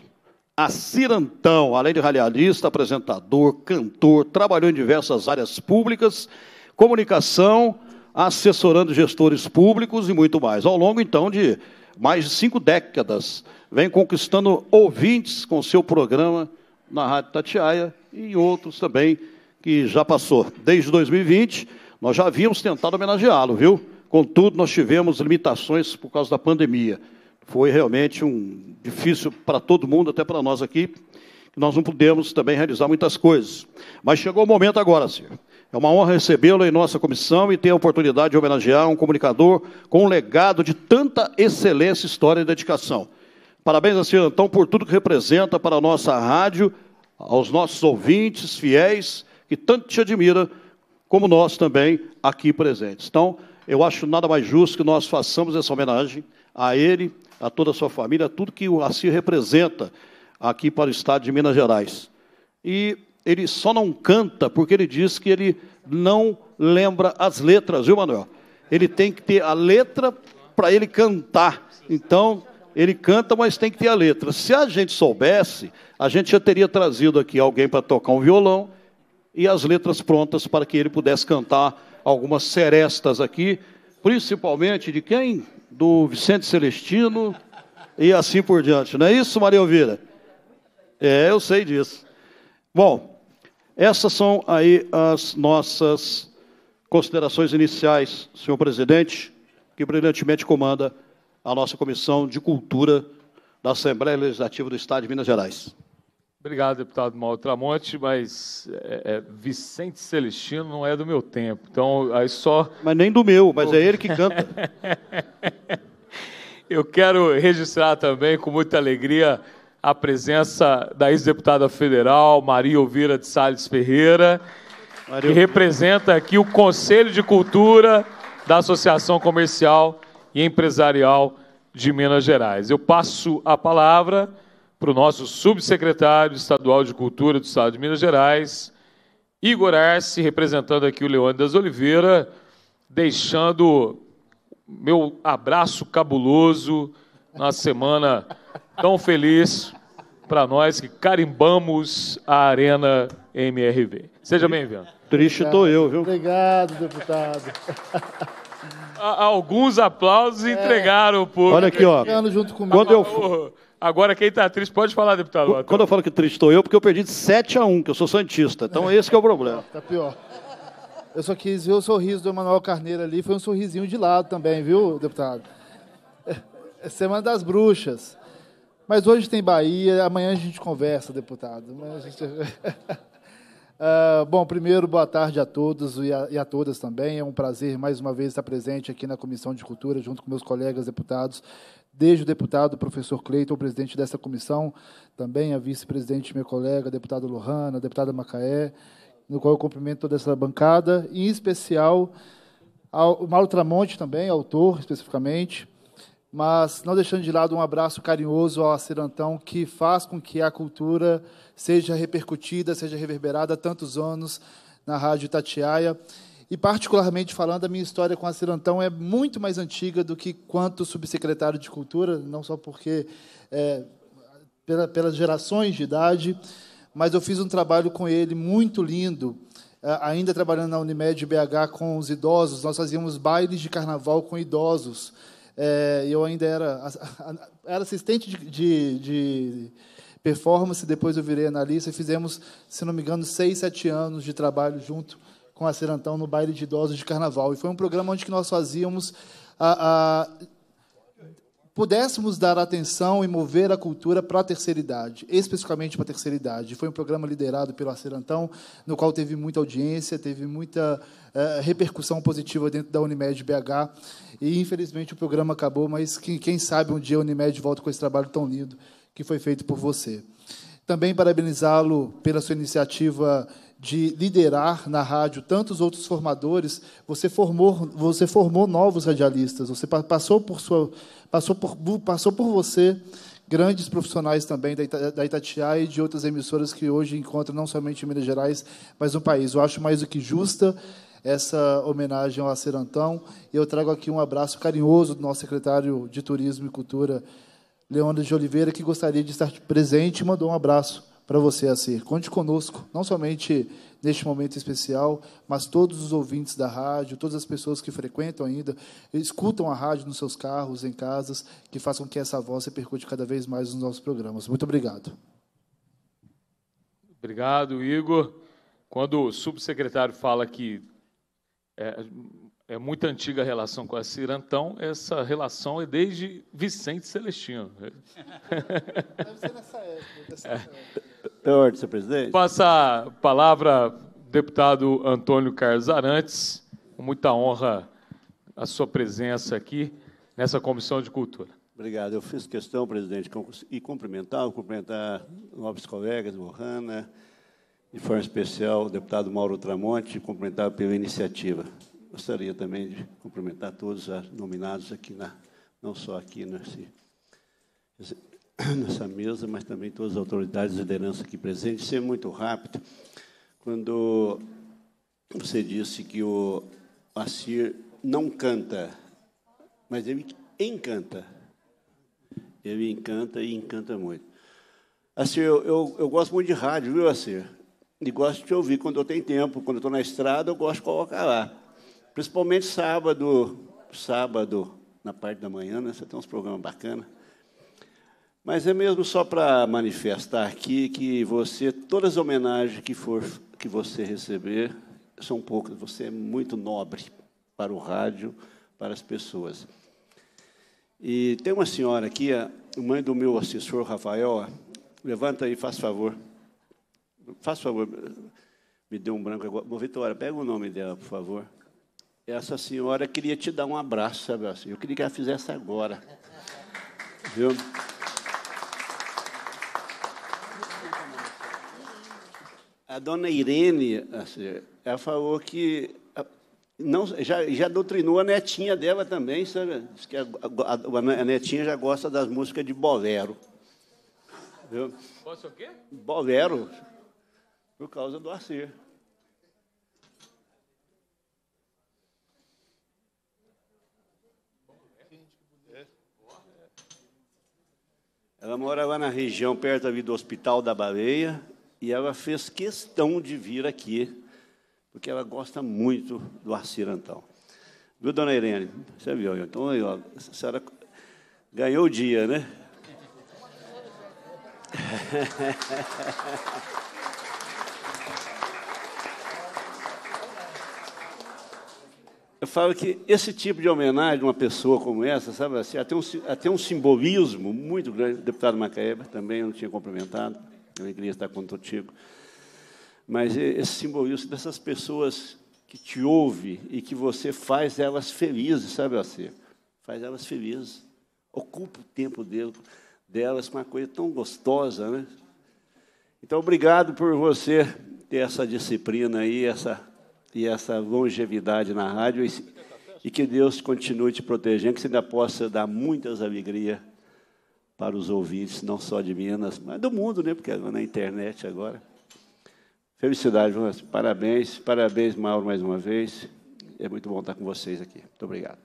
acirantão, além de radialista, apresentador, cantor, trabalhou em diversas áreas públicas, comunicação, assessorando gestores públicos e muito mais. Ao longo, então, de mais de cinco décadas, vem conquistando ouvintes com seu programa na Rádio Tatiaia e em outros também que já passou. Desde 2020, nós já havíamos tentado homenageá-lo, viu? Contudo, nós tivemos limitações por causa da pandemia. Foi realmente um difícil para todo mundo, até para nós aqui, que nós não pudemos também realizar muitas coisas. Mas chegou o momento agora, senhor. É uma honra recebê-lo em nossa comissão e ter a oportunidade de homenagear um comunicador com um legado de tanta excelência, história e dedicação. Parabéns senhor Antão por tudo que representa para a nossa rádio, aos nossos ouvintes fiéis, que tanto te admira, como nós também aqui presentes. Então, eu acho nada mais justo que nós façamos essa homenagem a ele, a toda a sua família, a tudo que o Assis representa aqui para o estado de Minas Gerais. E ele só não canta porque ele diz que ele não lembra as letras, viu, Manuel? Ele tem que ter a letra para ele cantar. Então, ele canta, mas tem que ter a letra. Se a gente soubesse, a gente já teria trazido aqui alguém para tocar um violão e as letras prontas para que ele pudesse cantar algumas serestas aqui, principalmente de quem? Do Vicente Celestino e assim por diante. Não é isso, Maria Elvira? É, eu sei disso. Bom, essas são aí as nossas considerações iniciais, senhor presidente, que brilhantemente comanda a nossa Comissão de Cultura da Assembleia Legislativa do Estado de Minas Gerais. Obrigado, deputado Mauro mas é, é, Vicente Celestino não é do meu tempo. Então, aí só. Mas nem do meu, mas é ele que canta. Eu quero registrar também, com muita alegria, a presença da ex-deputada federal Maria Elvira de Sales Ferreira, Maria... que representa aqui o Conselho de Cultura da Associação Comercial e Empresarial de Minas Gerais. Eu passo a palavra para o nosso subsecretário estadual de Cultura do Estado de Minas Gerais, Igor Arce, representando aqui o Leônidas das Oliveira, deixando meu abraço cabuloso na semana tão feliz para nós que carimbamos a Arena MRV. Seja bem-vindo. Triste estou eu, viu? Obrigado, deputado. Alguns aplausos é. entregaram o público. Olha aqui, ó. Quando eu, Agora quem está triste pode falar, deputado. Quando eu falo que triste estou eu, porque eu perdi de 7 a 1, que eu sou santista. Então é. esse que é o problema. Tá pior. Eu só quis ver o sorriso do Emanuel Carneiro ali, foi um sorrisinho de lado também, viu, deputado? É, é Semana das Bruxas. Mas hoje tem Bahia, amanhã a gente conversa, deputado. Gente... uh, bom, primeiro, boa tarde a todos e a, e a, todas também. É um prazer mais uma vez estar presente aqui na Comissão de Cultura, junto com meus colegas deputados desde o deputado professor Cleiton, o presidente dessa comissão, também a vice-presidente, minha colega, deputada Lohana, a deputada Macaé, no qual eu cumprimento toda essa bancada, e em especial ao Mauro Tramonte também, autor especificamente, mas não deixando de lado um abraço carinhoso ao Acerantão, que faz com que a cultura seja repercutida, seja reverberada há tantos anos na Rádio Tatiaia. E, particularmente falando, a minha história com a Cirantão é muito mais antiga do que quanto subsecretário de Cultura, não só porque é, pela, pelas gerações de idade, mas eu fiz um trabalho com ele muito lindo, é, ainda trabalhando na Unimed BH com os idosos. Nós fazíamos bailes de carnaval com idosos. É, eu ainda era, era assistente de, de, de performance, depois eu virei analista, e fizemos, se não me engano, seis, sete anos de trabalho junto com a Serantão no baile de idosos de carnaval. E foi um programa onde nós fazíamos a, a pudéssemos dar atenção e mover a cultura para a terceira idade, especificamente para a terceira idade. Foi um programa liderado pelo Acerantão, no qual teve muita audiência, teve muita eh, repercussão positiva dentro da Unimed BH. E, infelizmente, o programa acabou, mas quem, quem sabe um dia a Unimed volta com esse trabalho tão lindo que foi feito por você. Também parabenizá-lo pela sua iniciativa de liderar na rádio tantos outros formadores, você formou, você formou novos radialistas, você passou por, sua, passou por, passou por você grandes profissionais também da, Itatiaia e de outras emissoras que hoje encontram não somente em Minas Gerais, mas no país. Eu acho mais do que justa essa homenagem ao Acerantão. E eu trago aqui um abraço carinhoso do nosso secretário de Turismo e Cultura, Leandro de Oliveira, que gostaria de estar presente e mandou um abraço para você a ser. Conte conosco, não somente neste momento especial, mas todos os ouvintes da rádio, todas as pessoas que frequentam ainda, escutam a rádio nos seus carros, em casas, que façam que essa voz se percute cada vez mais nos nossos programas. Muito obrigado. Obrigado, Igor. Quando o subsecretário fala que é, é muito antiga a relação com a Cira, então essa relação é desde Vicente Celestino. Deve ser nessa época. Nessa é. época. É. Pela ordem, senhor presidente. Passa a palavra deputado Antônio Carlos Arantes. Com muita honra a sua presença aqui nessa Comissão de Cultura. Obrigado. Eu fiz questão, presidente, e cumprimentar, cumprimentar novos colegas, Mohana, de forma especial o deputado Mauro Tramonte, cumprimentar pela iniciativa. Gostaria também de cumprimentar todos os nominados aqui, na, não só aqui nesse nessa mesa, mas também todas as autoridades e lideranças aqui presentes, ser é muito rápido. Quando você disse que o Assir não canta, mas ele encanta. Ele encanta e encanta muito. Assir, eu, eu, eu gosto muito de rádio, viu, Assir? E gosto de te ouvir quando eu tenho tempo. Quando eu estou na estrada, eu gosto de colocar lá. Principalmente sábado, sábado, na parte da manhã, né? Você tem uns programas bacanas. Mas é mesmo só para manifestar aqui que você, todas as homenagens que, for, que você receber, são poucas. Você é muito nobre para o rádio, para as pessoas. E tem uma senhora aqui, a mãe do meu assessor, Rafael. Levanta aí, faz favor. Faz favor. Me dê um branco agora. Bom, Vitória, pega o nome dela, por favor. Essa senhora queria te dar um abraço, sabe assim? Eu queria que ela fizesse agora. Viu? a dona Irene, assim, ela falou que não, já, já doutrinou a netinha dela também, sabe? Diz que a, a, a netinha já gosta das músicas de bolero. Viu? Gosta o quê? Bolero, por causa do acer. Ela mora lá na região, perto ali do Hospital da Baleia, e ela fez questão de vir aqui, porque ela gosta muito do Arcir Antão. Viu, dona Irene? Você viu? Então, aí, ó, a senhora ganhou o dia, né? Eu falo que esse tipo de homenagem a uma pessoa como essa, sabe assim, até um, até um simbolismo muito grande. O deputado Macaeba também, eu não tinha cumprimentado. A igreja alegria estar contigo. Mas esse simbolismo dessas pessoas que te ouvem e que você faz elas felizes, sabe você? Faz elas felizes. Ocupa o tempo delas, delas com uma coisa tão gostosa, né? Então, obrigado por você ter essa disciplina aí, essa, e essa longevidade na rádio. E, e que Deus continue te protegendo, que você ainda possa dar muitas alegrias para os ouvintes, não só de Minas, mas do mundo, né? Porque é na internet agora. Felicidade, João. Parabéns, parabéns, Mauro, mais uma vez. É muito bom estar com vocês aqui. Muito obrigado.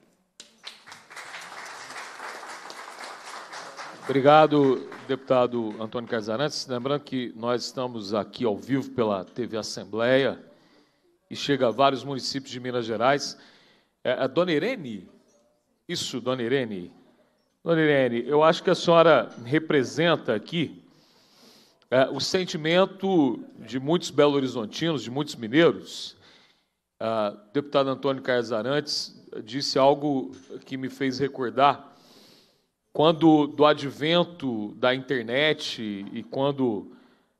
Obrigado, deputado Antônio Casarantes. Lembrando que nós estamos aqui ao vivo pela TV Assembleia e chega a vários municípios de Minas Gerais. É, a é dona Irene, isso, dona Irene, Dona Irene, eu acho que a senhora representa aqui é, o sentimento de muitos belo-horizontinos, de muitos mineiros. Ah, o deputado Antônio Carlos Arantes disse algo que me fez recordar quando do advento da internet e quando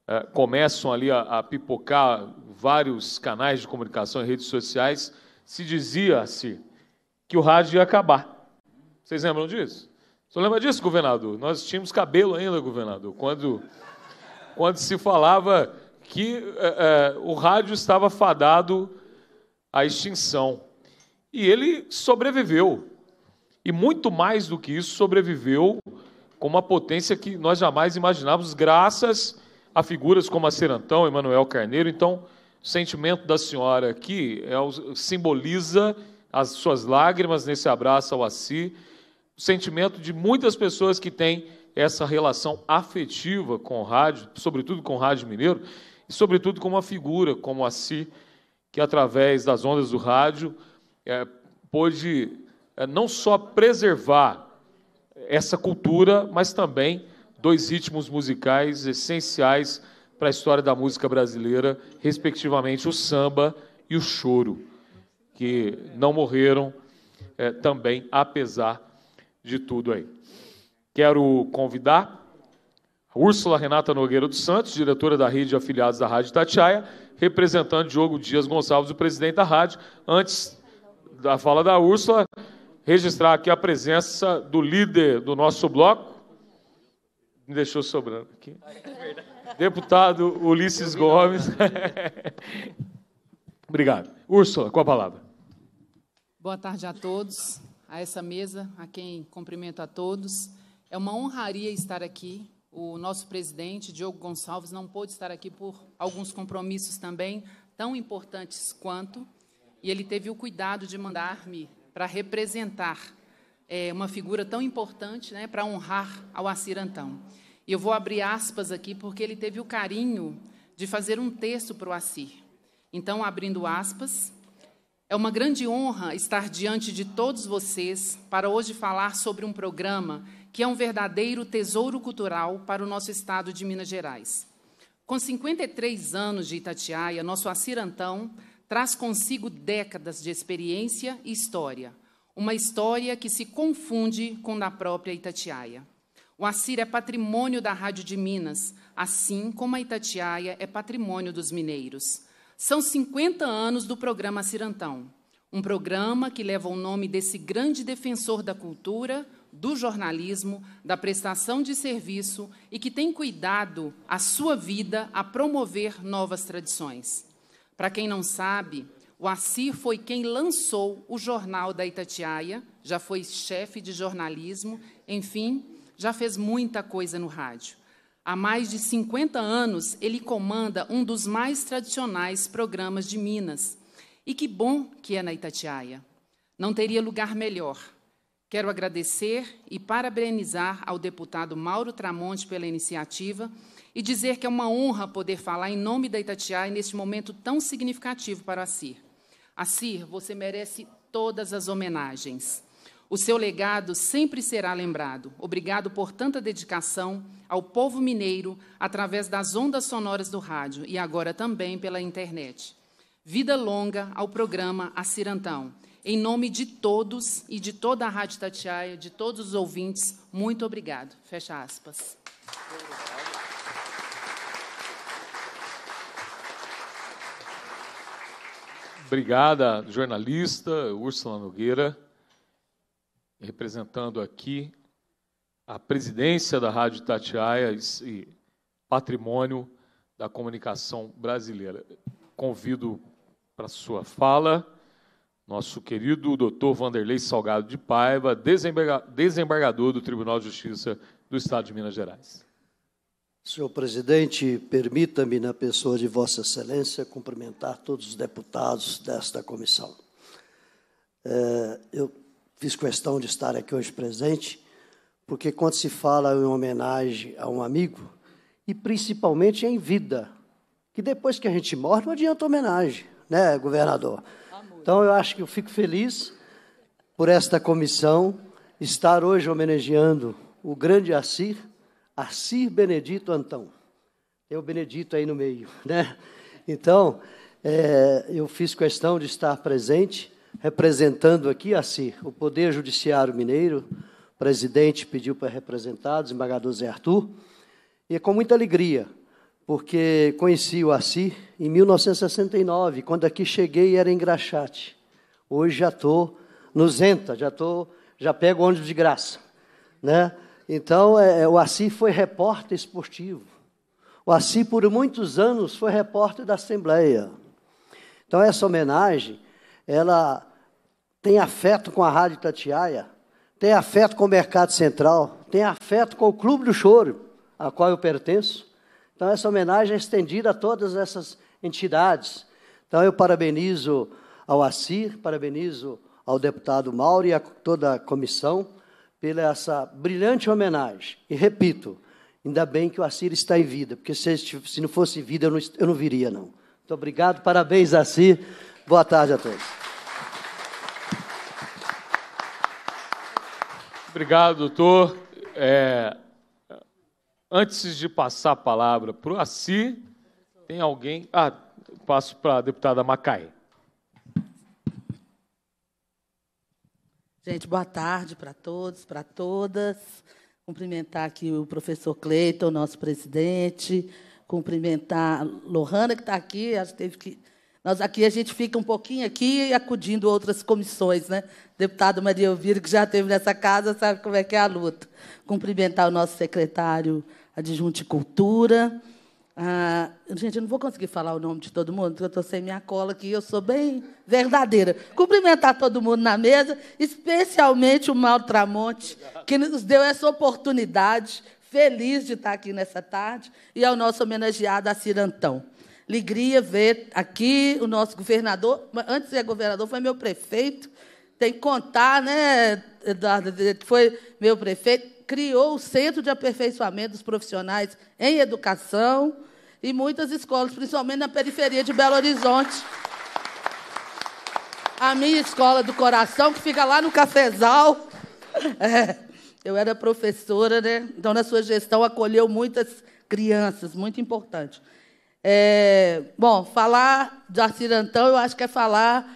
é, começam ali a, a, pipocar vários canais de comunicação e redes sociais, se dizia se que o rádio ia acabar. Vocês lembram disso? Você lembra disso, governador? Nós tínhamos cabelo ainda, governador, quando, quando se falava que é, é, o rádio estava fadado à extinção. E ele sobreviveu. E muito mais do que isso, sobreviveu com uma potência que nós jamais imaginávamos, graças a figuras como a Serantão, Emanuel Carneiro. Então, o sentimento da senhora aqui é, simboliza as suas lágrimas nesse abraço ao Assi, sentimento de muitas pessoas que têm essa relação afetiva com o rádio, sobretudo com o rádio mineiro, e sobretudo com uma figura como a Si, que através das ondas do rádio é, pôde é, não só preservar essa cultura, mas também dois ritmos musicais essenciais para a história da música brasileira, respectivamente o samba e o choro, que não morreram é, também, apesar de tudo aí. Quero convidar a Úrsula Renata Nogueira dos Santos, diretora da rede de afiliados da Rádio Tatiaia, representante Diogo Dias Gonçalves, o presidente da rádio. Antes da fala da Úrsula, registrar aqui a presença do líder do nosso bloco. Me deixou sobrando aqui. Deputado Ulisses Gomes. Obrigado. Úrsula, com a palavra. Boa tarde a todos a essa mesa, a quem cumprimento a todos. É uma honraria estar aqui. O nosso presidente, Diogo Gonçalves, não pôde estar aqui por alguns compromissos também, tão importantes quanto, e ele teve o cuidado de mandar-me para representar é, uma figura tão importante né, para honrar ao Assir Antão. E eu vou abrir aspas aqui, porque ele teve o carinho de fazer um texto para o Assir. Então, abrindo aspas, é uma grande honra estar diante de todos vocês para hoje falar sobre um programa que é um verdadeiro tesouro cultural para o nosso estado de Minas Gerais. Com 53 anos de Itatiaia, nosso Acirantão traz consigo décadas de experiência e história, uma história que se confunde com da própria Itatiaia. O Acir é patrimônio da Rádio de Minas, assim como a Itatiaia é patrimônio dos mineiros. São 50 anos do programa Cirantão, um programa que leva o nome desse grande defensor da cultura, do jornalismo, da prestação de serviço e que tem cuidado a sua vida a promover novas tradições. Para quem não sabe, o Assir foi quem lançou o jornal da Itatiaia, já foi chefe de jornalismo, enfim, já fez muita coisa no rádio. Há mais de 50 anos, ele comanda um dos mais tradicionais programas de Minas. E que bom que é na Itatiaia. Não teria lugar melhor. Quero agradecer e parabenizar ao deputado Mauro Tramonte pela iniciativa e dizer que é uma honra poder falar em nome da Itatiaia neste momento tão significativo para a CIR. A CIR, você merece todas as homenagens. O seu legado sempre será lembrado. Obrigado por tanta dedicação ao povo mineiro através das ondas sonoras do rádio e agora também pela internet. Vida longa ao programa Acirantão. Em nome de todos e de toda a Rádio Tatiaia, de todos os ouvintes, muito obrigado. Fecha aspas. Obrigada, jornalista Ursula Nogueira representando aqui a presidência da Rádio Tatiaia e patrimônio da comunicação brasileira. Convido para sua fala nosso querido doutor Vanderlei Salgado de Paiva, desembargador do Tribunal de Justiça do Estado de Minas Gerais. Senhor presidente, permita-me, na pessoa de Vossa Excelência, cumprimentar todos os deputados desta comissão. É, eu Fiz questão de estar aqui hoje presente, porque quando se fala em homenagem a um amigo, e principalmente em vida, que depois que a gente morre não adianta homenagem, né, governador? Então eu acho que eu fico feliz por esta comissão estar hoje homenageando o grande Assir, Assir Benedito Antão. Tem o Benedito aí no meio, né? Então, é, eu fiz questão de estar presente representando aqui, Si, o Poder Judiciário Mineiro. O presidente pediu para representar, desembargador Zé Arthur. E é com muita alegria, porque conheci o Assi em 1969, quando aqui cheguei era engraxate. Hoje já estou nos enta, já, tô, já pego ônibus de graça. Né? Então, é, é, o Assi foi repórter esportivo. O Assi, por muitos anos, foi repórter da Assembleia. Então, essa homenagem ela tem afeto com a Rádio Tatiaia, tem afeto com o Mercado Central, tem afeto com o Clube do Choro, a qual eu pertenço. Então, essa homenagem é estendida a todas essas entidades. Então, eu parabenizo ao Assir, parabenizo ao deputado Mauro e a toda a comissão pela essa brilhante homenagem. E repito, ainda bem que o Assir está em vida, porque se, se não fosse em vida, eu não, eu não viria, não. Muito obrigado, parabéns, Assir. Boa tarde a todos. Obrigado, doutor. É, antes de passar a palavra para o Assi, tem alguém. Ah, passo para a deputada Macaé. Gente, boa tarde para todos, para todas. Cumprimentar aqui o professor Cleiton, nosso presidente. Cumprimentar a Lohana, que está aqui, acho que teve que nós aqui a gente fica um pouquinho aqui acudindo outras comissões, né? Deputado Maria Elvira, que já esteve nessa casa, sabe como é que é a luta. Cumprimentar o nosso secretário adjunto de Cultura. Ah, gente, eu não vou conseguir falar o nome de todo mundo, porque eu estou sem minha cola aqui, eu sou bem verdadeira. Cumprimentar todo mundo na mesa, especialmente o Mauro Tramonte, que nos deu essa oportunidade, feliz de estar aqui nessa tarde, e ao nosso homenageado a Acirantão alegria ver aqui o nosso governador. Antes de governador, foi meu prefeito. Tem que contar, né, Eduardo? Foi meu prefeito. Criou o Centro de Aperfeiçoamento dos Profissionais em Educação e muitas escolas, principalmente na periferia de Belo Horizonte. A minha escola do coração, que fica lá no cafezal. É, eu era professora, né? Então, na sua gestão, acolheu muitas crianças, muito importante. É, bom, falar de Artirantão, eu acho que é falar,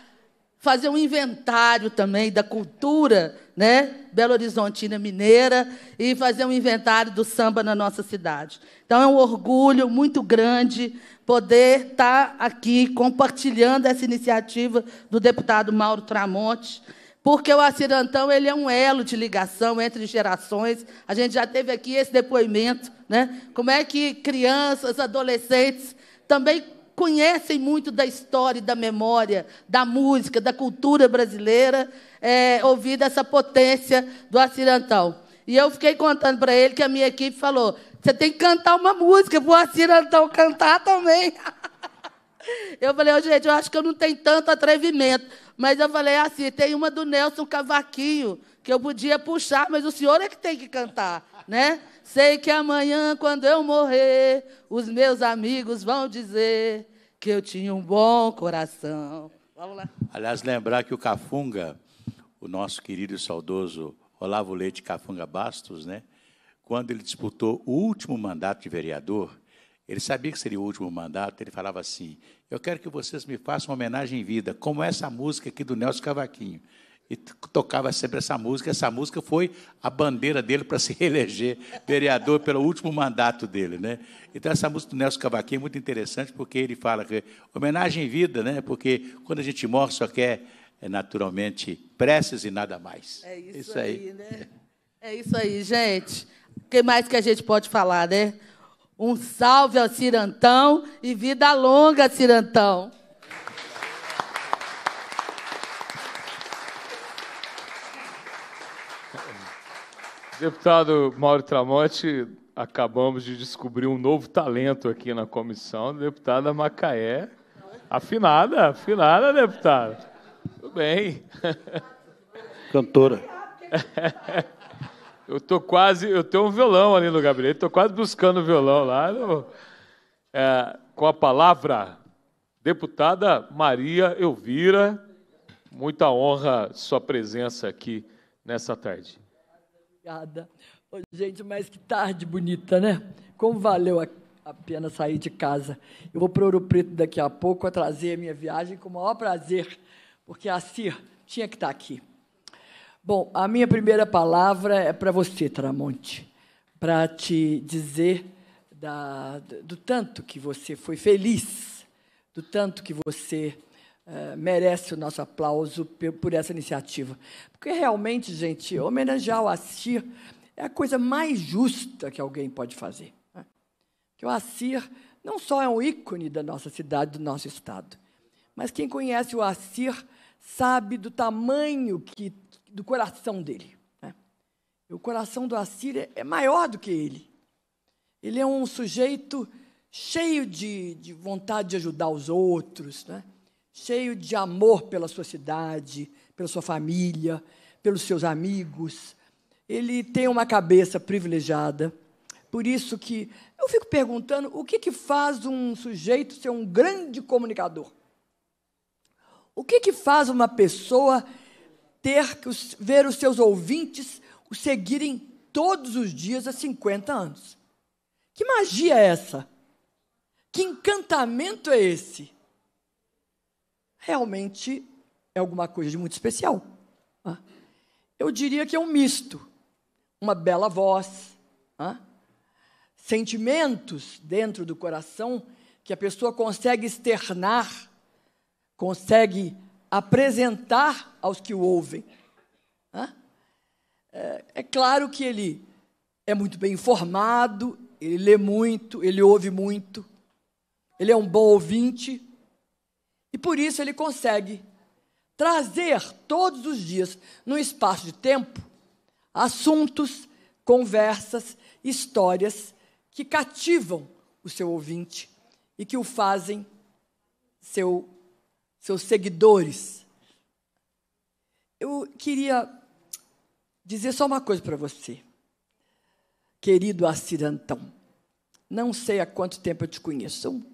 fazer um inventário também da cultura né, Belo Horizontina né, mineira e fazer um inventário do samba na nossa cidade. Então é um orgulho muito grande poder estar tá aqui compartilhando essa iniciativa do deputado Mauro Tramonte. Porque o acidentão ele é um elo de ligação entre gerações. A gente já teve aqui esse depoimento, né? Como é que crianças, adolescentes também conhecem muito da história, da memória, da música, da cultura brasileira, é, ouvindo essa potência do acidentão. E eu fiquei contando para ele que a minha equipe falou: você tem que cantar uma música para o acidentão cantar também. Eu falei, oh, gente, eu acho que eu não tenho tanto atrevimento. Mas eu falei assim, tem uma do Nelson Cavaquinho, que eu podia puxar, mas o senhor é que tem que cantar, né? Sei que amanhã, quando eu morrer, os meus amigos vão dizer que eu tinha um bom coração. Vamos lá. Aliás, lembrar que o Cafunga, o nosso querido e saudoso Olavo Leite Cafunga Bastos, né? Quando ele disputou o último mandato de vereador, ele sabia que seria o último mandato, ele falava assim: Eu quero que vocês me façam uma homenagem em vida, como essa música aqui do Nelson Cavaquinho. E tocava sempre essa música. Essa música foi a bandeira dele para se reeleger vereador pelo último mandato dele. Né? Então, essa música do Nelson Cavaquinho é muito interessante, porque ele fala que homenagem em vida, né? porque quando a gente morre só quer, é, naturalmente, preces e nada mais. É isso, isso aí. aí. Né? É isso aí, gente. O que mais que a gente pode falar, né? Um salve ao Cirantão e vida longa, Cirantão. Deputado Mauro Tramonte, acabamos de descobrir um novo talento aqui na comissão, deputada Macaé. Afinada, afinada, deputada. Tudo bem. Cantora. Eu tô quase, eu tenho um violão ali no gabinete, estou quase buscando o violão lá. No, é, com a palavra, deputada Maria Elvira, muita honra sua presença aqui nessa tarde. Obrigada. gente, mas que tarde bonita, né? Como valeu a, a pena sair de casa. Eu vou para Ouro Preto daqui a pouco, a trazer a minha viagem com o maior prazer, porque a Cir tinha que estar tá aqui. Bom, a minha primeira palavra é para você, Tramonte, para te dizer da, do tanto que você foi feliz, do tanto que você uh, merece o nosso aplauso por essa iniciativa. Porque realmente, gente, homenagear o Assir é a coisa mais justa que alguém pode fazer. Né? Que o Assir não só é um ícone da nossa cidade, do nosso estado, mas quem conhece o Assir sabe do tamanho que do coração dele. Né? O coração do Assíria é maior do que ele. Ele é um sujeito cheio de, de vontade de ajudar os outros, né? cheio de amor pela sua cidade, pela sua família, pelos seus amigos. Ele tem uma cabeça privilegiada. Por isso que eu fico perguntando o que, que faz um sujeito ser um grande comunicador? O que, que faz uma pessoa ter que os, ver os seus ouvintes o seguirem todos os dias há 50 anos. Que magia é essa? Que encantamento é esse? Realmente é alguma coisa de muito especial. Eu diria que é um misto. Uma bela voz, sentimentos dentro do coração que a pessoa consegue externar, consegue apresentar aos que o ouvem. É, é, claro que ele é muito bem informado, ele lê muito, ele ouve muito, ele é um bom ouvinte, e por isso ele consegue trazer todos os dias, num espaço de tempo, assuntos, conversas, histórias que cativam o seu ouvinte e que o fazem seu seus seguidores. Eu queria dizer só uma coisa para você, querido acidentão. Não sei há quanto tempo eu te conheço, são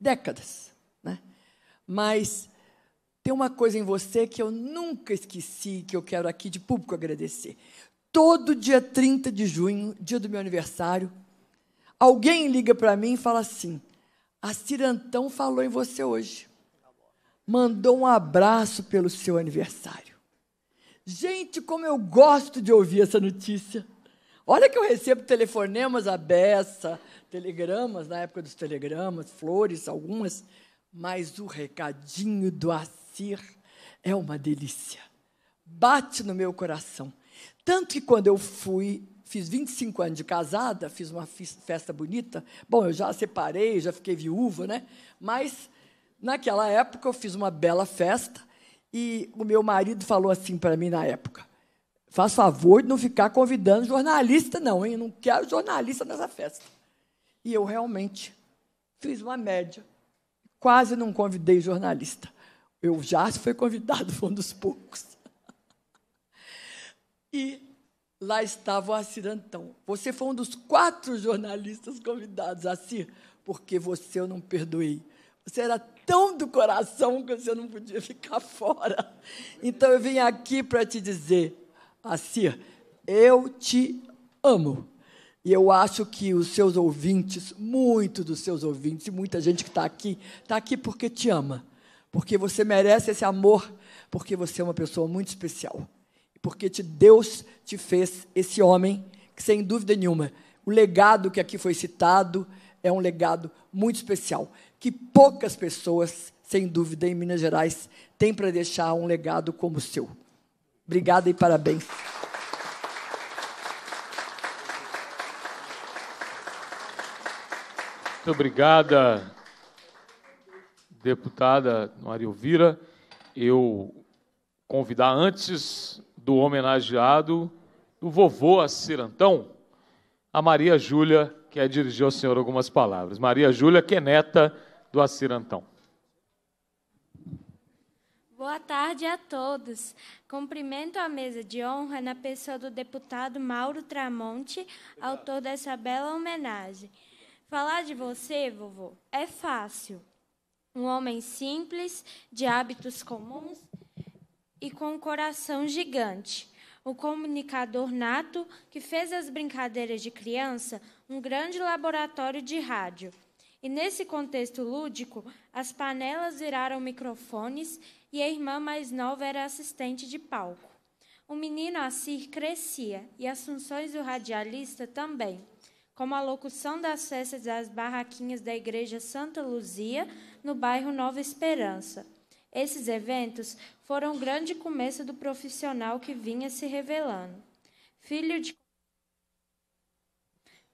décadas, né? Mas tem uma coisa em você que eu nunca esqueci, que eu quero aqui de público agradecer. Todo dia 30 de junho, dia do meu aniversário, alguém liga para mim e fala assim: "A Cirantão falou em você hoje" mandou um abraço pelo seu aniversário. Gente, como eu gosto de ouvir essa notícia. Olha que eu recebo telefonemas à beça, telegramas, na época dos telegramas, flores, algumas, mas o recadinho do Assir é uma delícia. Bate no meu coração. Tanto que quando eu fui, fiz 25 anos de casada, fiz uma festa bonita. Bom, eu já separei, já fiquei viúva, né? Mas Naquela época, eu fiz uma bela festa e o meu marido falou assim para mim na época: faz favor de não ficar convidando jornalista, não, hein? Eu não quero jornalista nessa festa. E eu realmente fiz uma média. Quase não convidei jornalista. Eu já fui convidado, foi um dos poucos. E lá estava o Assir Antão. Você foi um dos quatro jornalistas convidados, Assir, porque você eu não perdoei. Você era tão do coração que você não podia ficar fora. Então eu vim aqui para te dizer, assim, eu te amo. E eu acho que os seus ouvintes, muito dos seus ouvintes, e muita gente que está aqui, está aqui porque te ama. Porque você merece esse amor, porque você é uma pessoa muito especial. Porque te, Deus te fez esse homem, que sem dúvida nenhuma, o legado que aqui foi citado é um legado muito especial que poucas pessoas, sem dúvida, em Minas Gerais, têm para deixar um legado como o seu. Obrigada e parabéns. Muito obrigada, deputada Maria Vira. Eu convidar antes do homenageado, do vovô a a Maria Júlia, que é dirigir ao senhor algumas palavras. Maria Júlia, que é neta do Acirantão. Boa tarde a todos. Cumprimento a mesa de honra na pessoa do deputado Mauro Tramonte, autor dessa bela homenagem. Falar de você, vovô, é fácil. Um homem simples, de hábitos comuns e com um coração gigante. O comunicador nato que fez as brincadeiras de criança um grande laboratório de rádio. E nesse contexto lúdico, as panelas viraram microfones e a irmã mais nova era assistente de palco. O menino Assir crescia e as funções do radialista também, como a locução das festas das barraquinhas da Igreja Santa Luzia, no bairro Nova Esperança. Esses eventos foram o grande começo do profissional que vinha se revelando. Filho de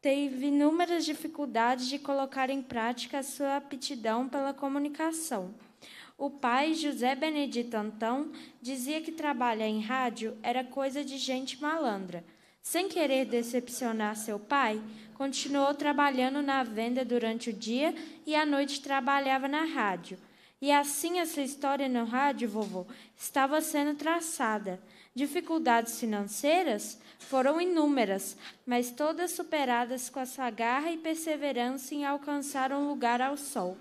teve inúmeras dificuldades de colocar em prática a sua aptidão pela comunicação. O pai, José Benedito Antão, dizia que trabalhar em rádio era coisa de gente malandra. Sem querer decepcionar seu pai, continuou trabalhando na venda durante o dia e à noite trabalhava na rádio. E assim essa sua história no rádio, vovô, estava sendo traçada. Dificuldades financeiras foram inúmeras, mas todas superadas com a sua garra e perseverança em alcançar um lugar ao sol.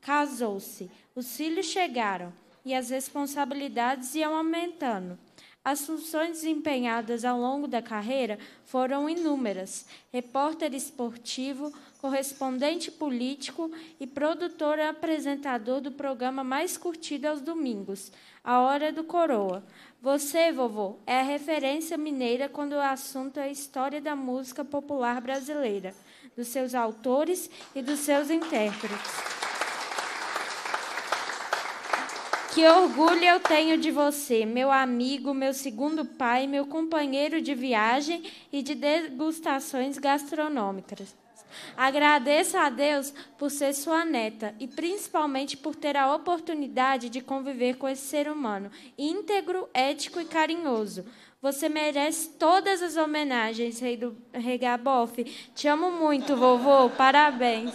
Casou-se, os filhos chegaram e as responsabilidades iam aumentando. As funções desempenhadas ao longo da carreira foram inúmeras: repórter esportivo, correspondente político e produtor e apresentador do programa mais curtido aos domingos, A Hora do Coroa, você, vovô, é a referência mineira quando o assunto é a história da música popular brasileira, dos seus autores e dos seus intérpretes. Que orgulho eu tenho de você, meu amigo, meu segundo pai, meu companheiro de viagem e de degustações gastronômicas. Agradeça a Deus por ser sua neta e principalmente por ter a oportunidade de conviver com esse ser humano íntegro, ético e carinhoso. Você merece todas as homenagens, Rei do Te amo muito, vovô. Parabéns.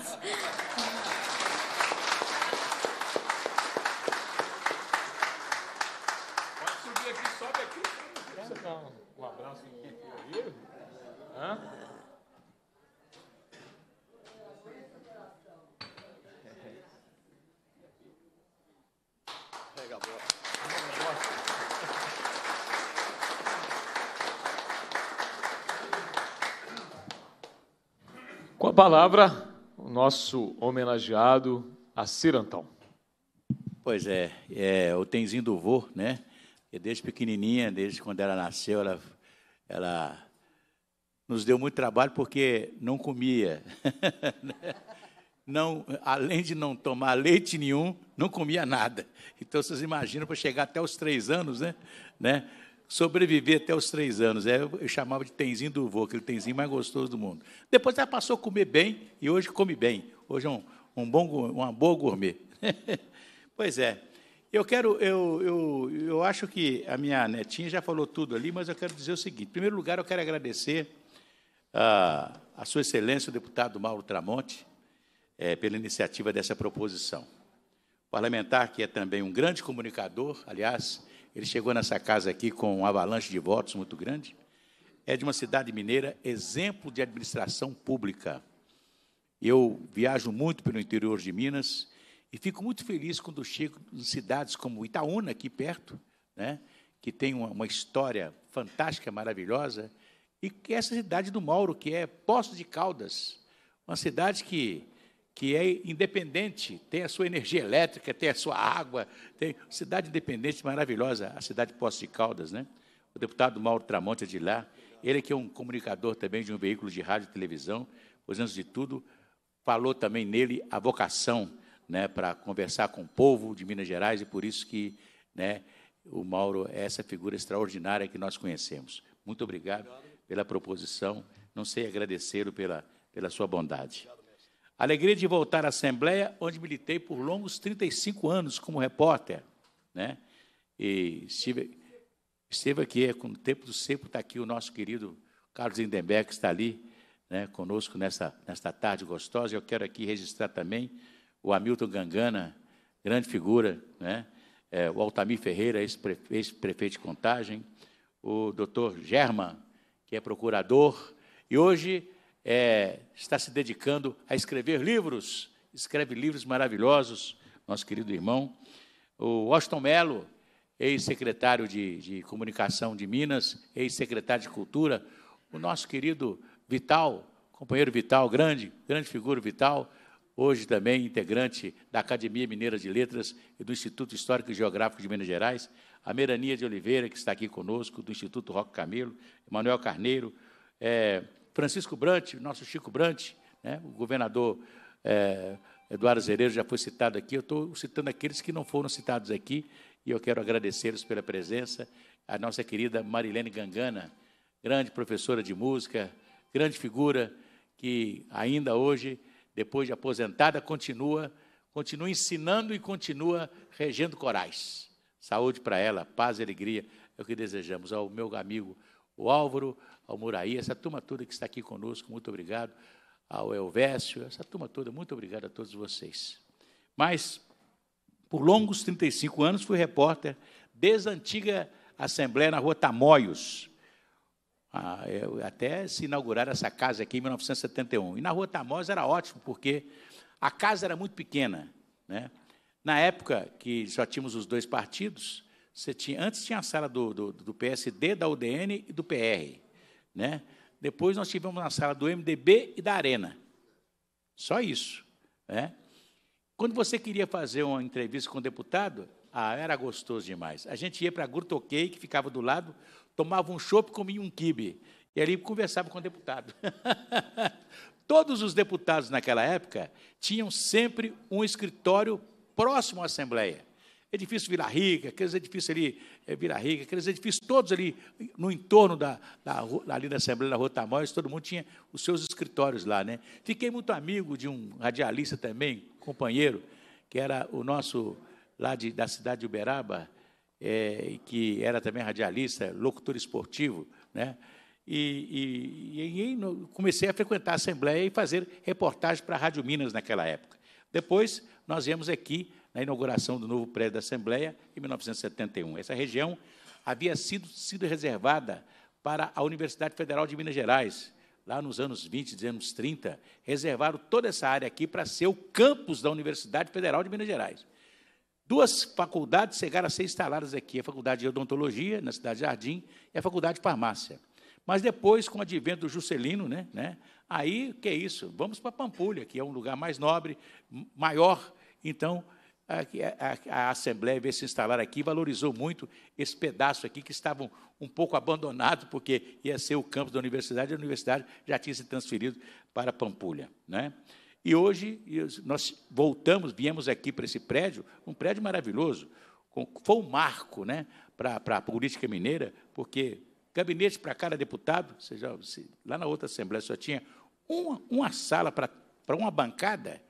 palavra, o nosso homenageado a Cirantão. Pois é, é o Tenzinho do Vô, né? Desde pequenininha, desde quando ela nasceu, ela, ela nos deu muito trabalho porque não comia. não, além de não tomar leite nenhum, não comia nada. Então vocês imaginam para chegar até os três anos, né? né? sobreviver até os três anos. É, eu chamava de tenzinho do vô, aquele tenzinho mais gostoso do mundo. Depois ela passou a comer bem e hoje come bem. Hoje é um, um bom, uma boa gourmet. pois é. Eu quero, eu, eu, eu acho que a minha netinha já falou tudo ali, mas eu quero dizer o seguinte: em primeiro lugar, eu quero agradecer a, ah, a Sua Excelência, o deputado Mauro Tramonte, é, pela iniciativa dessa proposição. O parlamentar, que é também um grande comunicador, aliás, ele chegou nessa casa aqui com um avalanche de votos muito grande. É de uma cidade mineira, exemplo de administração pública. Eu viajo muito pelo interior de Minas e fico muito feliz quando chego em cidades como Itaúna, aqui perto, né, que tem uma, uma história fantástica, maravilhosa, e que é essa cidade do Mauro, que é Poço de Caldas, uma cidade que que é independente, tem a sua energia elétrica, tem a sua água, tem cidade independente maravilhosa, a cidade de Poços de Caldas, né? O deputado Mauro Tramonte é de lá, ele que é um comunicador também de um veículo de rádio e televisão, pois antes de tudo, falou também nele a vocação, né, para conversar com o povo de Minas Gerais e por isso que, né, o Mauro é essa figura extraordinária que nós conhecemos. Muito obrigado pela proposição, não sei agradecê-lo pela, pela sua bondade. Alegria de voltar à Assembleia, onde militei por longos 35 anos como repórter. Né? E estive, esteve aqui, é, com o tempo do sepo, está aqui o nosso querido Carlos Lindenberg, que está ali né, conosco nesta, nesta tarde gostosa. Eu quero aqui registrar também o Hamilton Gangana, grande figura, né? É, o Altamir Ferreira, ex-prefeito de Contagem, o doutor Germa, que é procurador, e hoje é, está se dedicando a escrever livros, escreve livros maravilhosos, nosso querido irmão. O Washington Mello, ex-secretário de, de Comunicação de Minas, ex-secretário de Cultura, o nosso querido Vital, companheiro Vital, grande, grande figura Vital, hoje também integrante da Academia Mineira de Letras e do Instituto Histórico e Geográfico de Minas Gerais, a Merania de Oliveira, que está aqui conosco, do Instituto Roque Camelo, Emanuel Carneiro, é, Francisco Brant, nosso Chico Brant, né, o governador é, Eduardo Zereiro já foi citado aqui, eu estou citando aqueles que não foram citados aqui, e eu quero agradecê-los pela presença, a nossa querida Marilene Gangana, grande professora de música, grande figura, que ainda hoje, depois de aposentada, continua, continua ensinando e continua regendo corais. Saúde para ela, paz e alegria, é o que desejamos ao meu amigo o Álvaro, ao Muraí, essa turma toda que está aqui conosco, muito obrigado. Ao Elvésio, essa turma toda, muito obrigado a todos vocês. Mas, por longos 35 anos, fui repórter desde a antiga Assembleia na Rua Tamoios, ah, até se inaugurar essa casa aqui em 1971. E na Rua Tamoios era ótimo, porque a casa era muito pequena. Né? Na época que só tínhamos os dois partidos, você tinha, antes tinha a sala do, do, do PSD, da UDN e do PR. Né? Depois nós tivemos a sala do MDB e da Arena. Só isso. Né? Quando você queria fazer uma entrevista com o um deputado, ah, era gostoso demais. A gente ia para a Gurtoquei, que ficava do lado, tomava um chopp e comia um quibe. E ali conversava com o deputado. Todos os deputados naquela época tinham sempre um escritório próximo à Assembleia. Edifício é Vila Rica, aqueles edifícios é ali, é, Vila Rica, aqueles edifícios é todos ali no entorno da, da, ali da Assembleia da Rua Tamóis, todo mundo tinha os seus escritórios lá, né? Fiquei muito amigo de um radialista também, companheiro, que era o nosso, lá de, da cidade de Uberaba, é, que era também radialista, locutor esportivo, né? E, e, e, comecei a frequentar a Assembleia e fazer reportagem para a Rádio Minas naquela época. Depois, nós viemos aqui na inauguração do novo prédio da Assembleia, em 1971. Essa região havia sido, sido reservada para a Universidade Federal de Minas Gerais. Lá nos anos 20, nos anos 30, reservaram toda essa área aqui para ser o campus da Universidade Federal de Minas Gerais. Duas faculdades chegaram a ser instaladas aqui, a Faculdade de Odontologia, na cidade de Jardim, e a Faculdade de Farmácia. Mas depois, com o advento do Juscelino, né, né, aí, que é isso? Vamos para Pampulha, que é um lugar mais nobre, maior. Então, a, a, a Assembleia veio se instalar aqui, valorizou muito esse pedaço aqui, que estava um, pouco abandonado, porque ia ser o campus da universidade, e a universidade já tinha se transferido para Pampulha. Né? E hoje nós voltamos, viemos aqui para esse prédio, um prédio maravilhoso, com, foi um marco né, para, para a política mineira, porque gabinete para cada deputado, seja, lá na outra Assembleia só tinha uma, uma sala para, para uma bancada,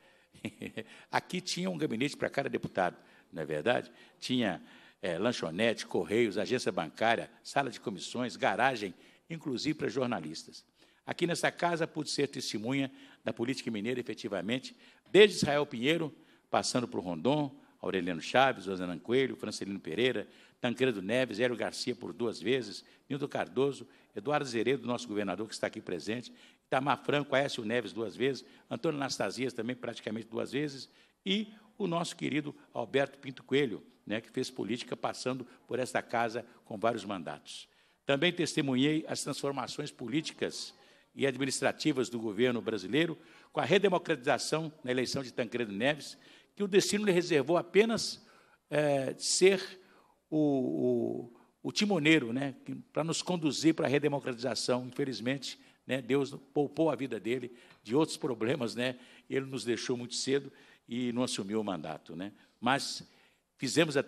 Aqui tinha um gabinete para cada deputado, não é verdade? Tinha é, lanchonete, correios, agência bancária, sala de comissões, garagem, inclusive para jornalistas. Aqui nessa casa pude ser testemunha da política mineira efetivamente, desde Israel Pinheiro, passando por Rondon, Aureliano Chaves, Rosanan Coelho, Francelino Pereira, Tancredo Neves, Hélio Garcia por duas vezes, Nildo Cardoso, Eduardo Zeredo, nosso governador que está aqui presente, Itamar Franco, Aécio Neves duas vezes, Antônio Anastasias também praticamente duas vezes, e o nosso querido Alberto Pinto Coelho, né, que fez política passando por esta casa com vários mandatos. Também testemunhei as transformações políticas e administrativas do governo brasileiro com a redemocratização na eleição de Tancredo Neves, que o destino lhe reservou apenas é, ser o, o, o timoneiro, né, para nos conduzir para a redemocratização. Infelizmente, né? Deus poupou a vida dele de outros problemas, né? Ele nos deixou muito cedo e não assumiu o mandato, né? Mas fizemos a,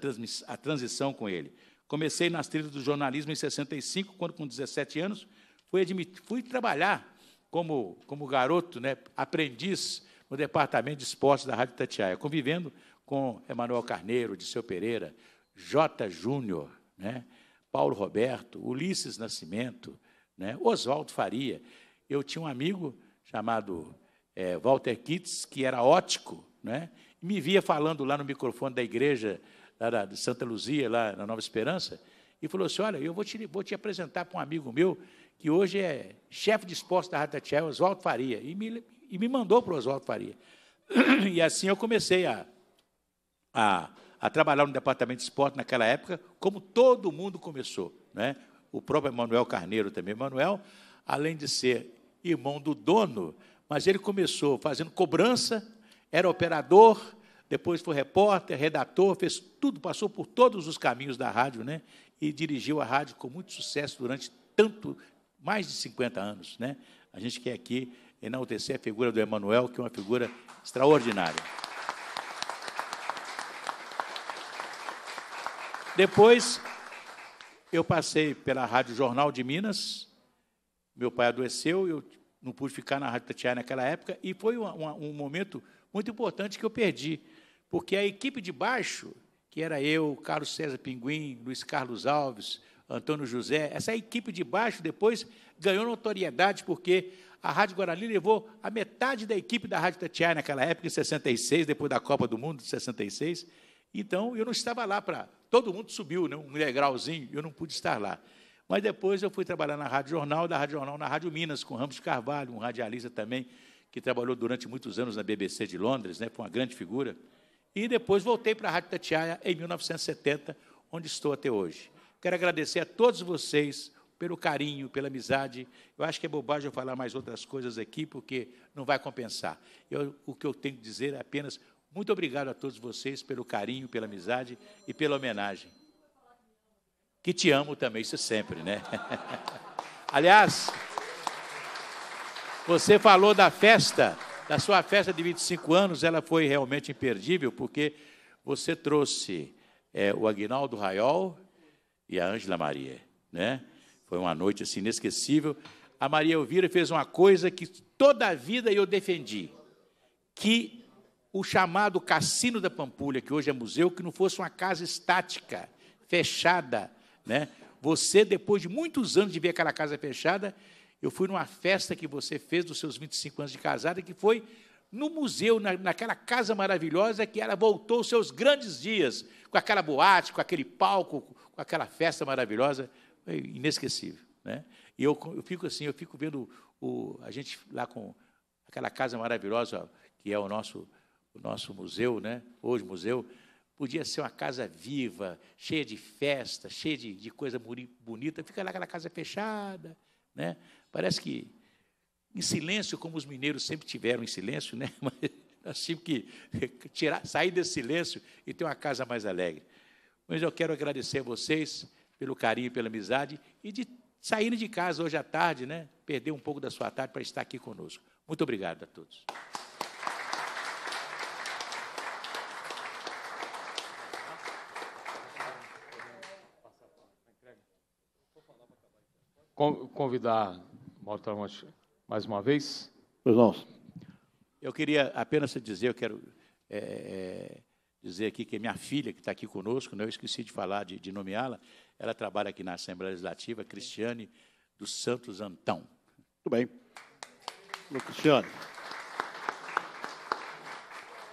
a transição com ele. Comecei nas trilhas do jornalismo em 65, quando com 17 anos fui, admit, fui trabalhar como, como garoto, né, aprendiz no departamento de esportes da Rádio Tatiaia, convivendo com Emanuel Carneiro, Disseu Pereira, J. Júnior, né, Paulo Roberto, Ulisses Nascimento, né? Oswaldo Faria. Eu tinha um amigo chamado é, Walter Kitts, que era ótico, né? E me via falando lá no microfone da igreja lá da, de Santa Luzia, lá na Nova Esperança, e falou assim, olha, eu vou te, vou te apresentar para um amigo meu, que hoje é chefe de esporte da Rádio Tchel, Oswaldo Faria, e me, e me mandou para o Oswaldo Faria. E assim eu comecei a, a, a, trabalhar no departamento de esporte naquela época, como todo mundo começou. Né? o próprio Emanuel Carneiro também. Emanuel, além de ser irmão do dono, mas ele começou fazendo cobrança, era operador, depois foi repórter, redator, fez tudo, passou por todos os caminhos da rádio, né? E dirigiu a rádio com muito sucesso durante tanto, mais de 50 anos, né? A gente quer aqui enaltecer a figura do Emanuel, que é uma figura extraordinária. Depois, eu passei pela Rádio Jornal de Minas, meu pai adoeceu, eu não pude ficar na Rádio Tatiaia naquela época, e foi uma, uma, um momento muito importante que eu perdi, porque a equipe de baixo, que era eu, Carlos César Pinguim, Luiz Carlos Alves, Antônio José, essa equipe de baixo depois ganhou notoriedade, porque a Rádio Guarani levou a metade da equipe da Rádio Tatiaia naquela época, em 66, depois da Copa do Mundo de 66. Então, eu não estava lá para Todo mundo subiu né, um degrauzinho, eu não pude estar lá. Mas depois eu fui trabalhar na Rádio Jornal, da Rádio Jornal na Rádio Minas, com Ramos Carvalho, um radialista também, que trabalhou durante muitos anos na BBC de Londres, né, foi uma grande figura. E depois voltei para a Rádio Tatiaia em 1970, onde estou até hoje. Quero agradecer a todos vocês pelo carinho, pela amizade. Eu acho que é bobagem eu falar mais outras coisas aqui, porque não vai compensar. Eu, o que eu tenho que dizer é apenas muito obrigado a todos vocês pelo carinho, pela amizade e pela homenagem. Que te amo também, isso sempre, né? Aliás, você falou da festa, da sua festa de 25 anos, ela foi realmente imperdível, porque você trouxe é, o Agnaldo Raiol e a Ângela Maria, né? Foi uma noite assim inesquecível. A Maria Elvira fez uma coisa que toda a vida eu defendi, que o chamado Cassino da Pampulha, que hoje é museu, que não fosse uma casa estática, fechada. Né? Você, depois de muitos anos de ver aquela casa fechada, eu fui numa festa que você fez dos seus 25 anos de casada, que foi no museu, na, naquela casa maravilhosa que ela voltou os seus grandes dias, com aquela boate, com aquele palco, com aquela festa maravilhosa, foi inesquecível. Né? E eu, eu fico assim, eu fico vendo o, a gente lá com aquela casa maravilhosa que é o nosso o nosso museu, né? hoje museu, podia ser uma casa viva, cheia de festa, cheia de, de coisa bonita, fica lá aquela casa fechada, né? parece que em silêncio, como os mineiros sempre tiveram em silêncio, né? mas nós tivemos que tirar, sair desse silêncio e ter uma casa mais alegre. Mas eu quero agradecer a vocês pelo carinho, pela amizade e de saírem de casa hoje à tarde, né? perder um pouco da sua tarde para estar aqui conosco. Muito obrigado a todos. convidar Mauro mais uma vez. Irmãos. Eu queria apenas dizer, eu quero é, é, dizer aqui que minha filha, que está aqui conosco, né, eu esqueci de falar, de, de nomeá-la, ela trabalha aqui na Assembleia Legislativa, Cristiane dos Santos Antão. Muito bem. Meu Cristiane.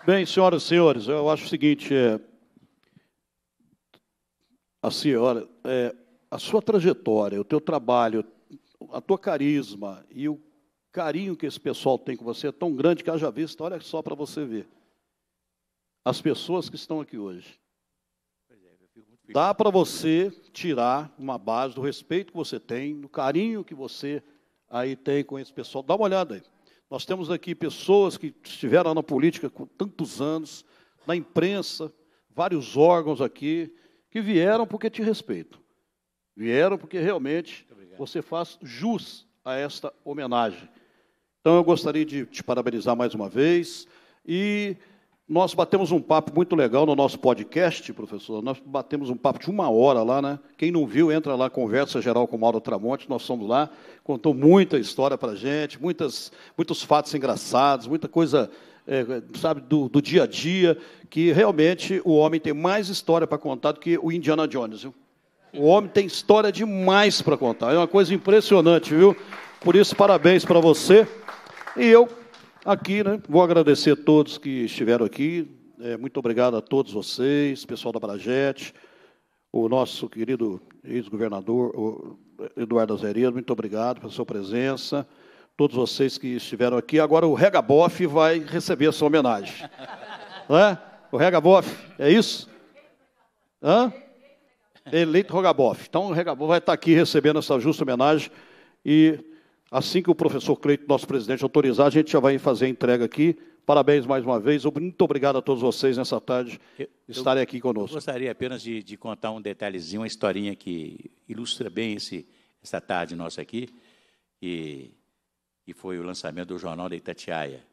Bem, senhoras e senhores, eu acho o seguinte, é, a senhora, é, a sua trajetória, o teu trabalho, a tua carisma e o carinho que esse pessoal tem com você é tão grande que haja vista, olha só para você ver. As pessoas que estão aqui hoje. É, Dá para você tirar uma base do respeito que você tem, do carinho que você aí tem com esse pessoal. Dá uma olhada aí. Nós temos aqui pessoas que estiveram na política com tantos anos, na imprensa, vários órgãos aqui, que vieram porque te respeitam. Vieram porque realmente você faz jus a esta homenagem. Então eu gostaria de te parabenizar mais uma vez e nós batemos um papo muito legal no nosso podcast, professor. Nós batemos um papo de uma hora lá, né? Quem não viu, entra lá, conversa geral com o Mauro Tramonte, nós somos lá. Contou muita história para gente, muitas, muitos fatos engraçados, muita coisa, é, sabe, do, do dia a dia, que realmente o homem tem mais história para contar do que o Indiana Jones, viu? O homem tem história demais para contar. É uma coisa impressionante, viu? Por isso, parabéns para você. E eu, aqui, né, vou agradecer a todos que estiveram aqui. É, muito obrigado a todos vocês, pessoal da Bragete, o nosso querido ex-governador Eduardo Azeredo, muito obrigado pela sua presença. Todos vocês que estiveram aqui. Agora o Regaboff vai receber a sua homenagem. Não é? O Regaboff, é isso? Hã? eleito Rogaboff. Então, o Rogaboff vai estar aqui recebendo essa justa homenagem e assim que o professor Cleito, nosso presidente, autorizar, a gente já vai fazer a entrega aqui. Parabéns mais uma vez. Muito obrigado a todos vocês nessa tarde eu, estarem aqui conosco. Eu gostaria apenas de, de, contar um detalhezinho, uma historinha que ilustra bem esse, essa tarde nossa aqui, e, foi o lançamento do Jornal da Itatiaia,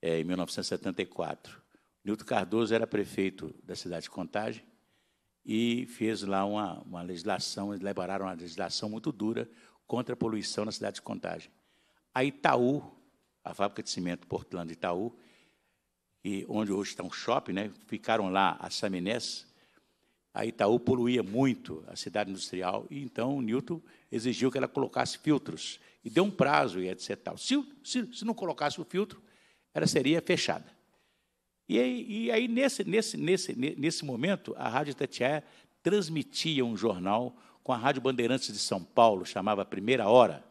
é, em 1974. Nilton Cardoso era prefeito da cidade de Contagem e fez lá uma, uma legislação, elaboraram uma legislação muito dura contra a poluição na cidade de Contagem. A Itaú, a fábrica de cimento Portland de Itaú, e onde hoje está um shopping, né, ficaram lá as Saminés a Itaú poluía muito a cidade industrial, e então o Newton exigiu que ela colocasse filtros, e deu um prazo, e etc. Tal. Se, se, se não colocasse o filtro, ela seria fechada. E aí, e aí nesse, nesse, nesse, nesse momento, a Rádio Itatiaia transmitia um jornal com a Rádio Bandeirantes de São Paulo, chamava Primeira Hora.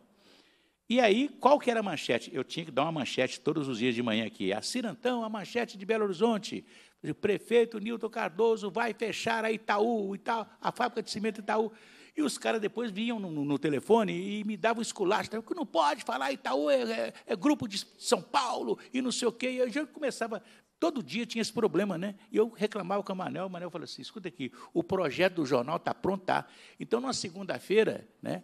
E aí, qual que era a manchete? Eu tinha que dar uma manchete todos os dias de manhã aqui. A Cirantão, a manchete de Belo Horizonte. O prefeito Nilton Cardoso vai fechar a Itaú, Itaú a fábrica de cimento Itaú. E os caras depois vinham no, no, telefone e me davam esculacho. Né? Que não pode falar Itaú é, é, é, grupo de São Paulo e não sei o quê. E eu já começava a Todo dia tinha esse problema, né? E eu reclamava com o Manel, o Manel falou assim: escuta aqui, o projeto do jornal está pronto. Tá? Então, na segunda-feira, né?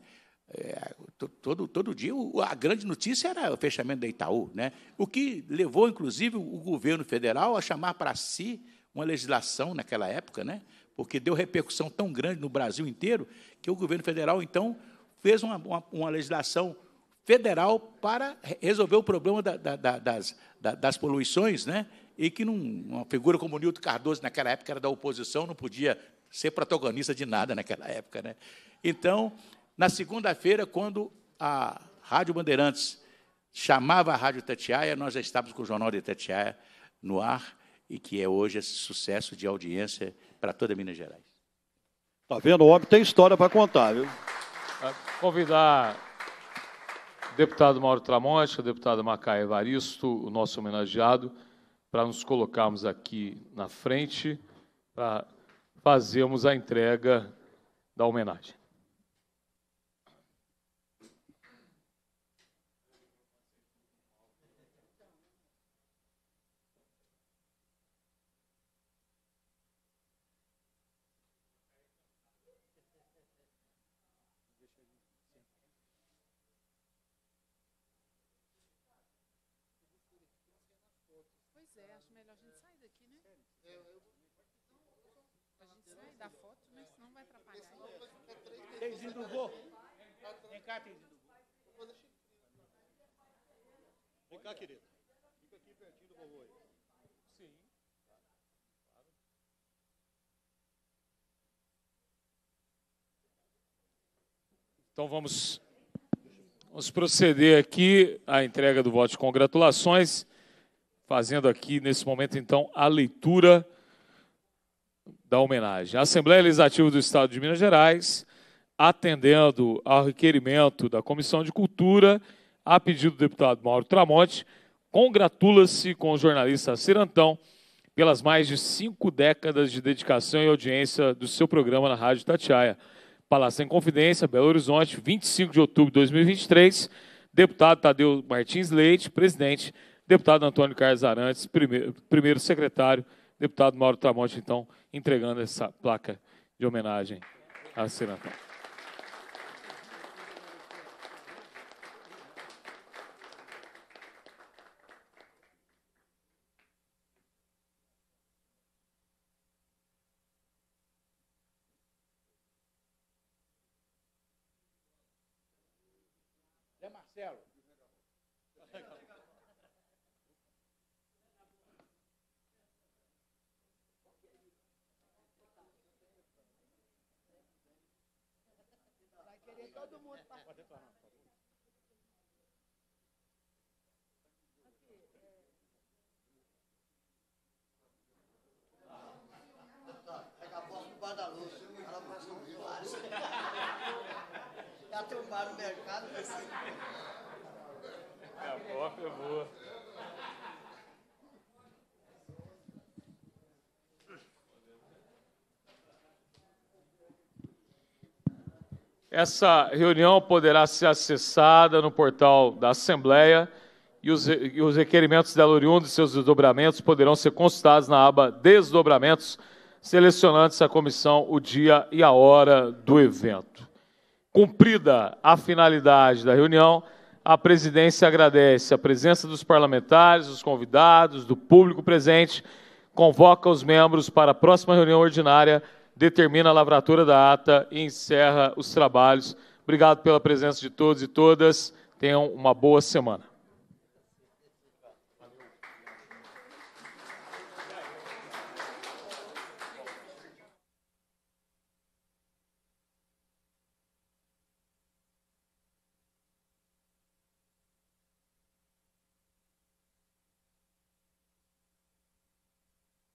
É, todo, todo dia, a grande notícia era o fechamento da Itaú, né? o que levou, inclusive, o governo federal a chamar para si uma legislação naquela época, né? porque deu repercussão tão grande no Brasil inteiro que o governo federal, então, fez uma, uma, uma legislação federal para resolver o problema da, da, das, da, das poluições, né? e que uma figura como Nilton Cardoso, naquela época era da oposição, não podia ser protagonista de nada naquela época. Né? Então, na segunda-feira, quando a Rádio Bandeirantes chamava a Rádio Tatiaia, nós já estávamos com o Jornal de Tatiaia no ar, e que é hoje esse sucesso de audiência para toda Minas Gerais. Tá vendo? O homem tem história para contar, viu? Ah, convidar o deputado Mauro Tramonte, o deputado Macaia Evaristo, o nosso homenageado, para nos colocarmos aqui na frente para fazermos a entrega da homenagem. cá, Vem cá, querido. Fica aqui pertinho do vovô aí. Sim. Então vamos, vamos proceder aqui à entrega do voto de congratulações, fazendo aqui nesse momento então a leitura da homenagem. A Assembleia Legislativa do Estado de Minas Gerais atendendo ao requerimento da Comissão de Cultura, a pedido do deputado Mauro Tramonte, congratula-se com o jornalista Cirantão pelas mais de cinco décadas de dedicação e audiência do seu programa na Rádio Tatiaia. Palácio em Confidência, Belo Horizonte, 25 de outubro de 2023. Deputado Tadeu Martins Leite, presidente. Deputado Antônio Carlos Arantes, primeiro, primeiro secretário. Deputado Mauro Tramonte, então, entregando essa placa de homenagem a Cirantão. todo mundo tá. Pode entrar, Pode entrar. Pega a porta bola no luz ela passa um rio tem um bar no mercado. Daqui a porta é boa. É Essa reunião poderá ser acessada no portal da Assembleia e os, e os requerimentos dela oriundos e seus desdobramentos poderão ser consultados na aba Desdobramentos, selecionando-se a comissão, o dia e a hora do evento. Cumprida a finalidade da reunião, a presidência agradece a presença dos parlamentares, dos convidados, do público presente, convoca os membros para a próxima reunião ordinária determina a lavratura da ata e encerra os trabalhos. Obrigado pela presença de todos e todas. Tenham uma boa semana.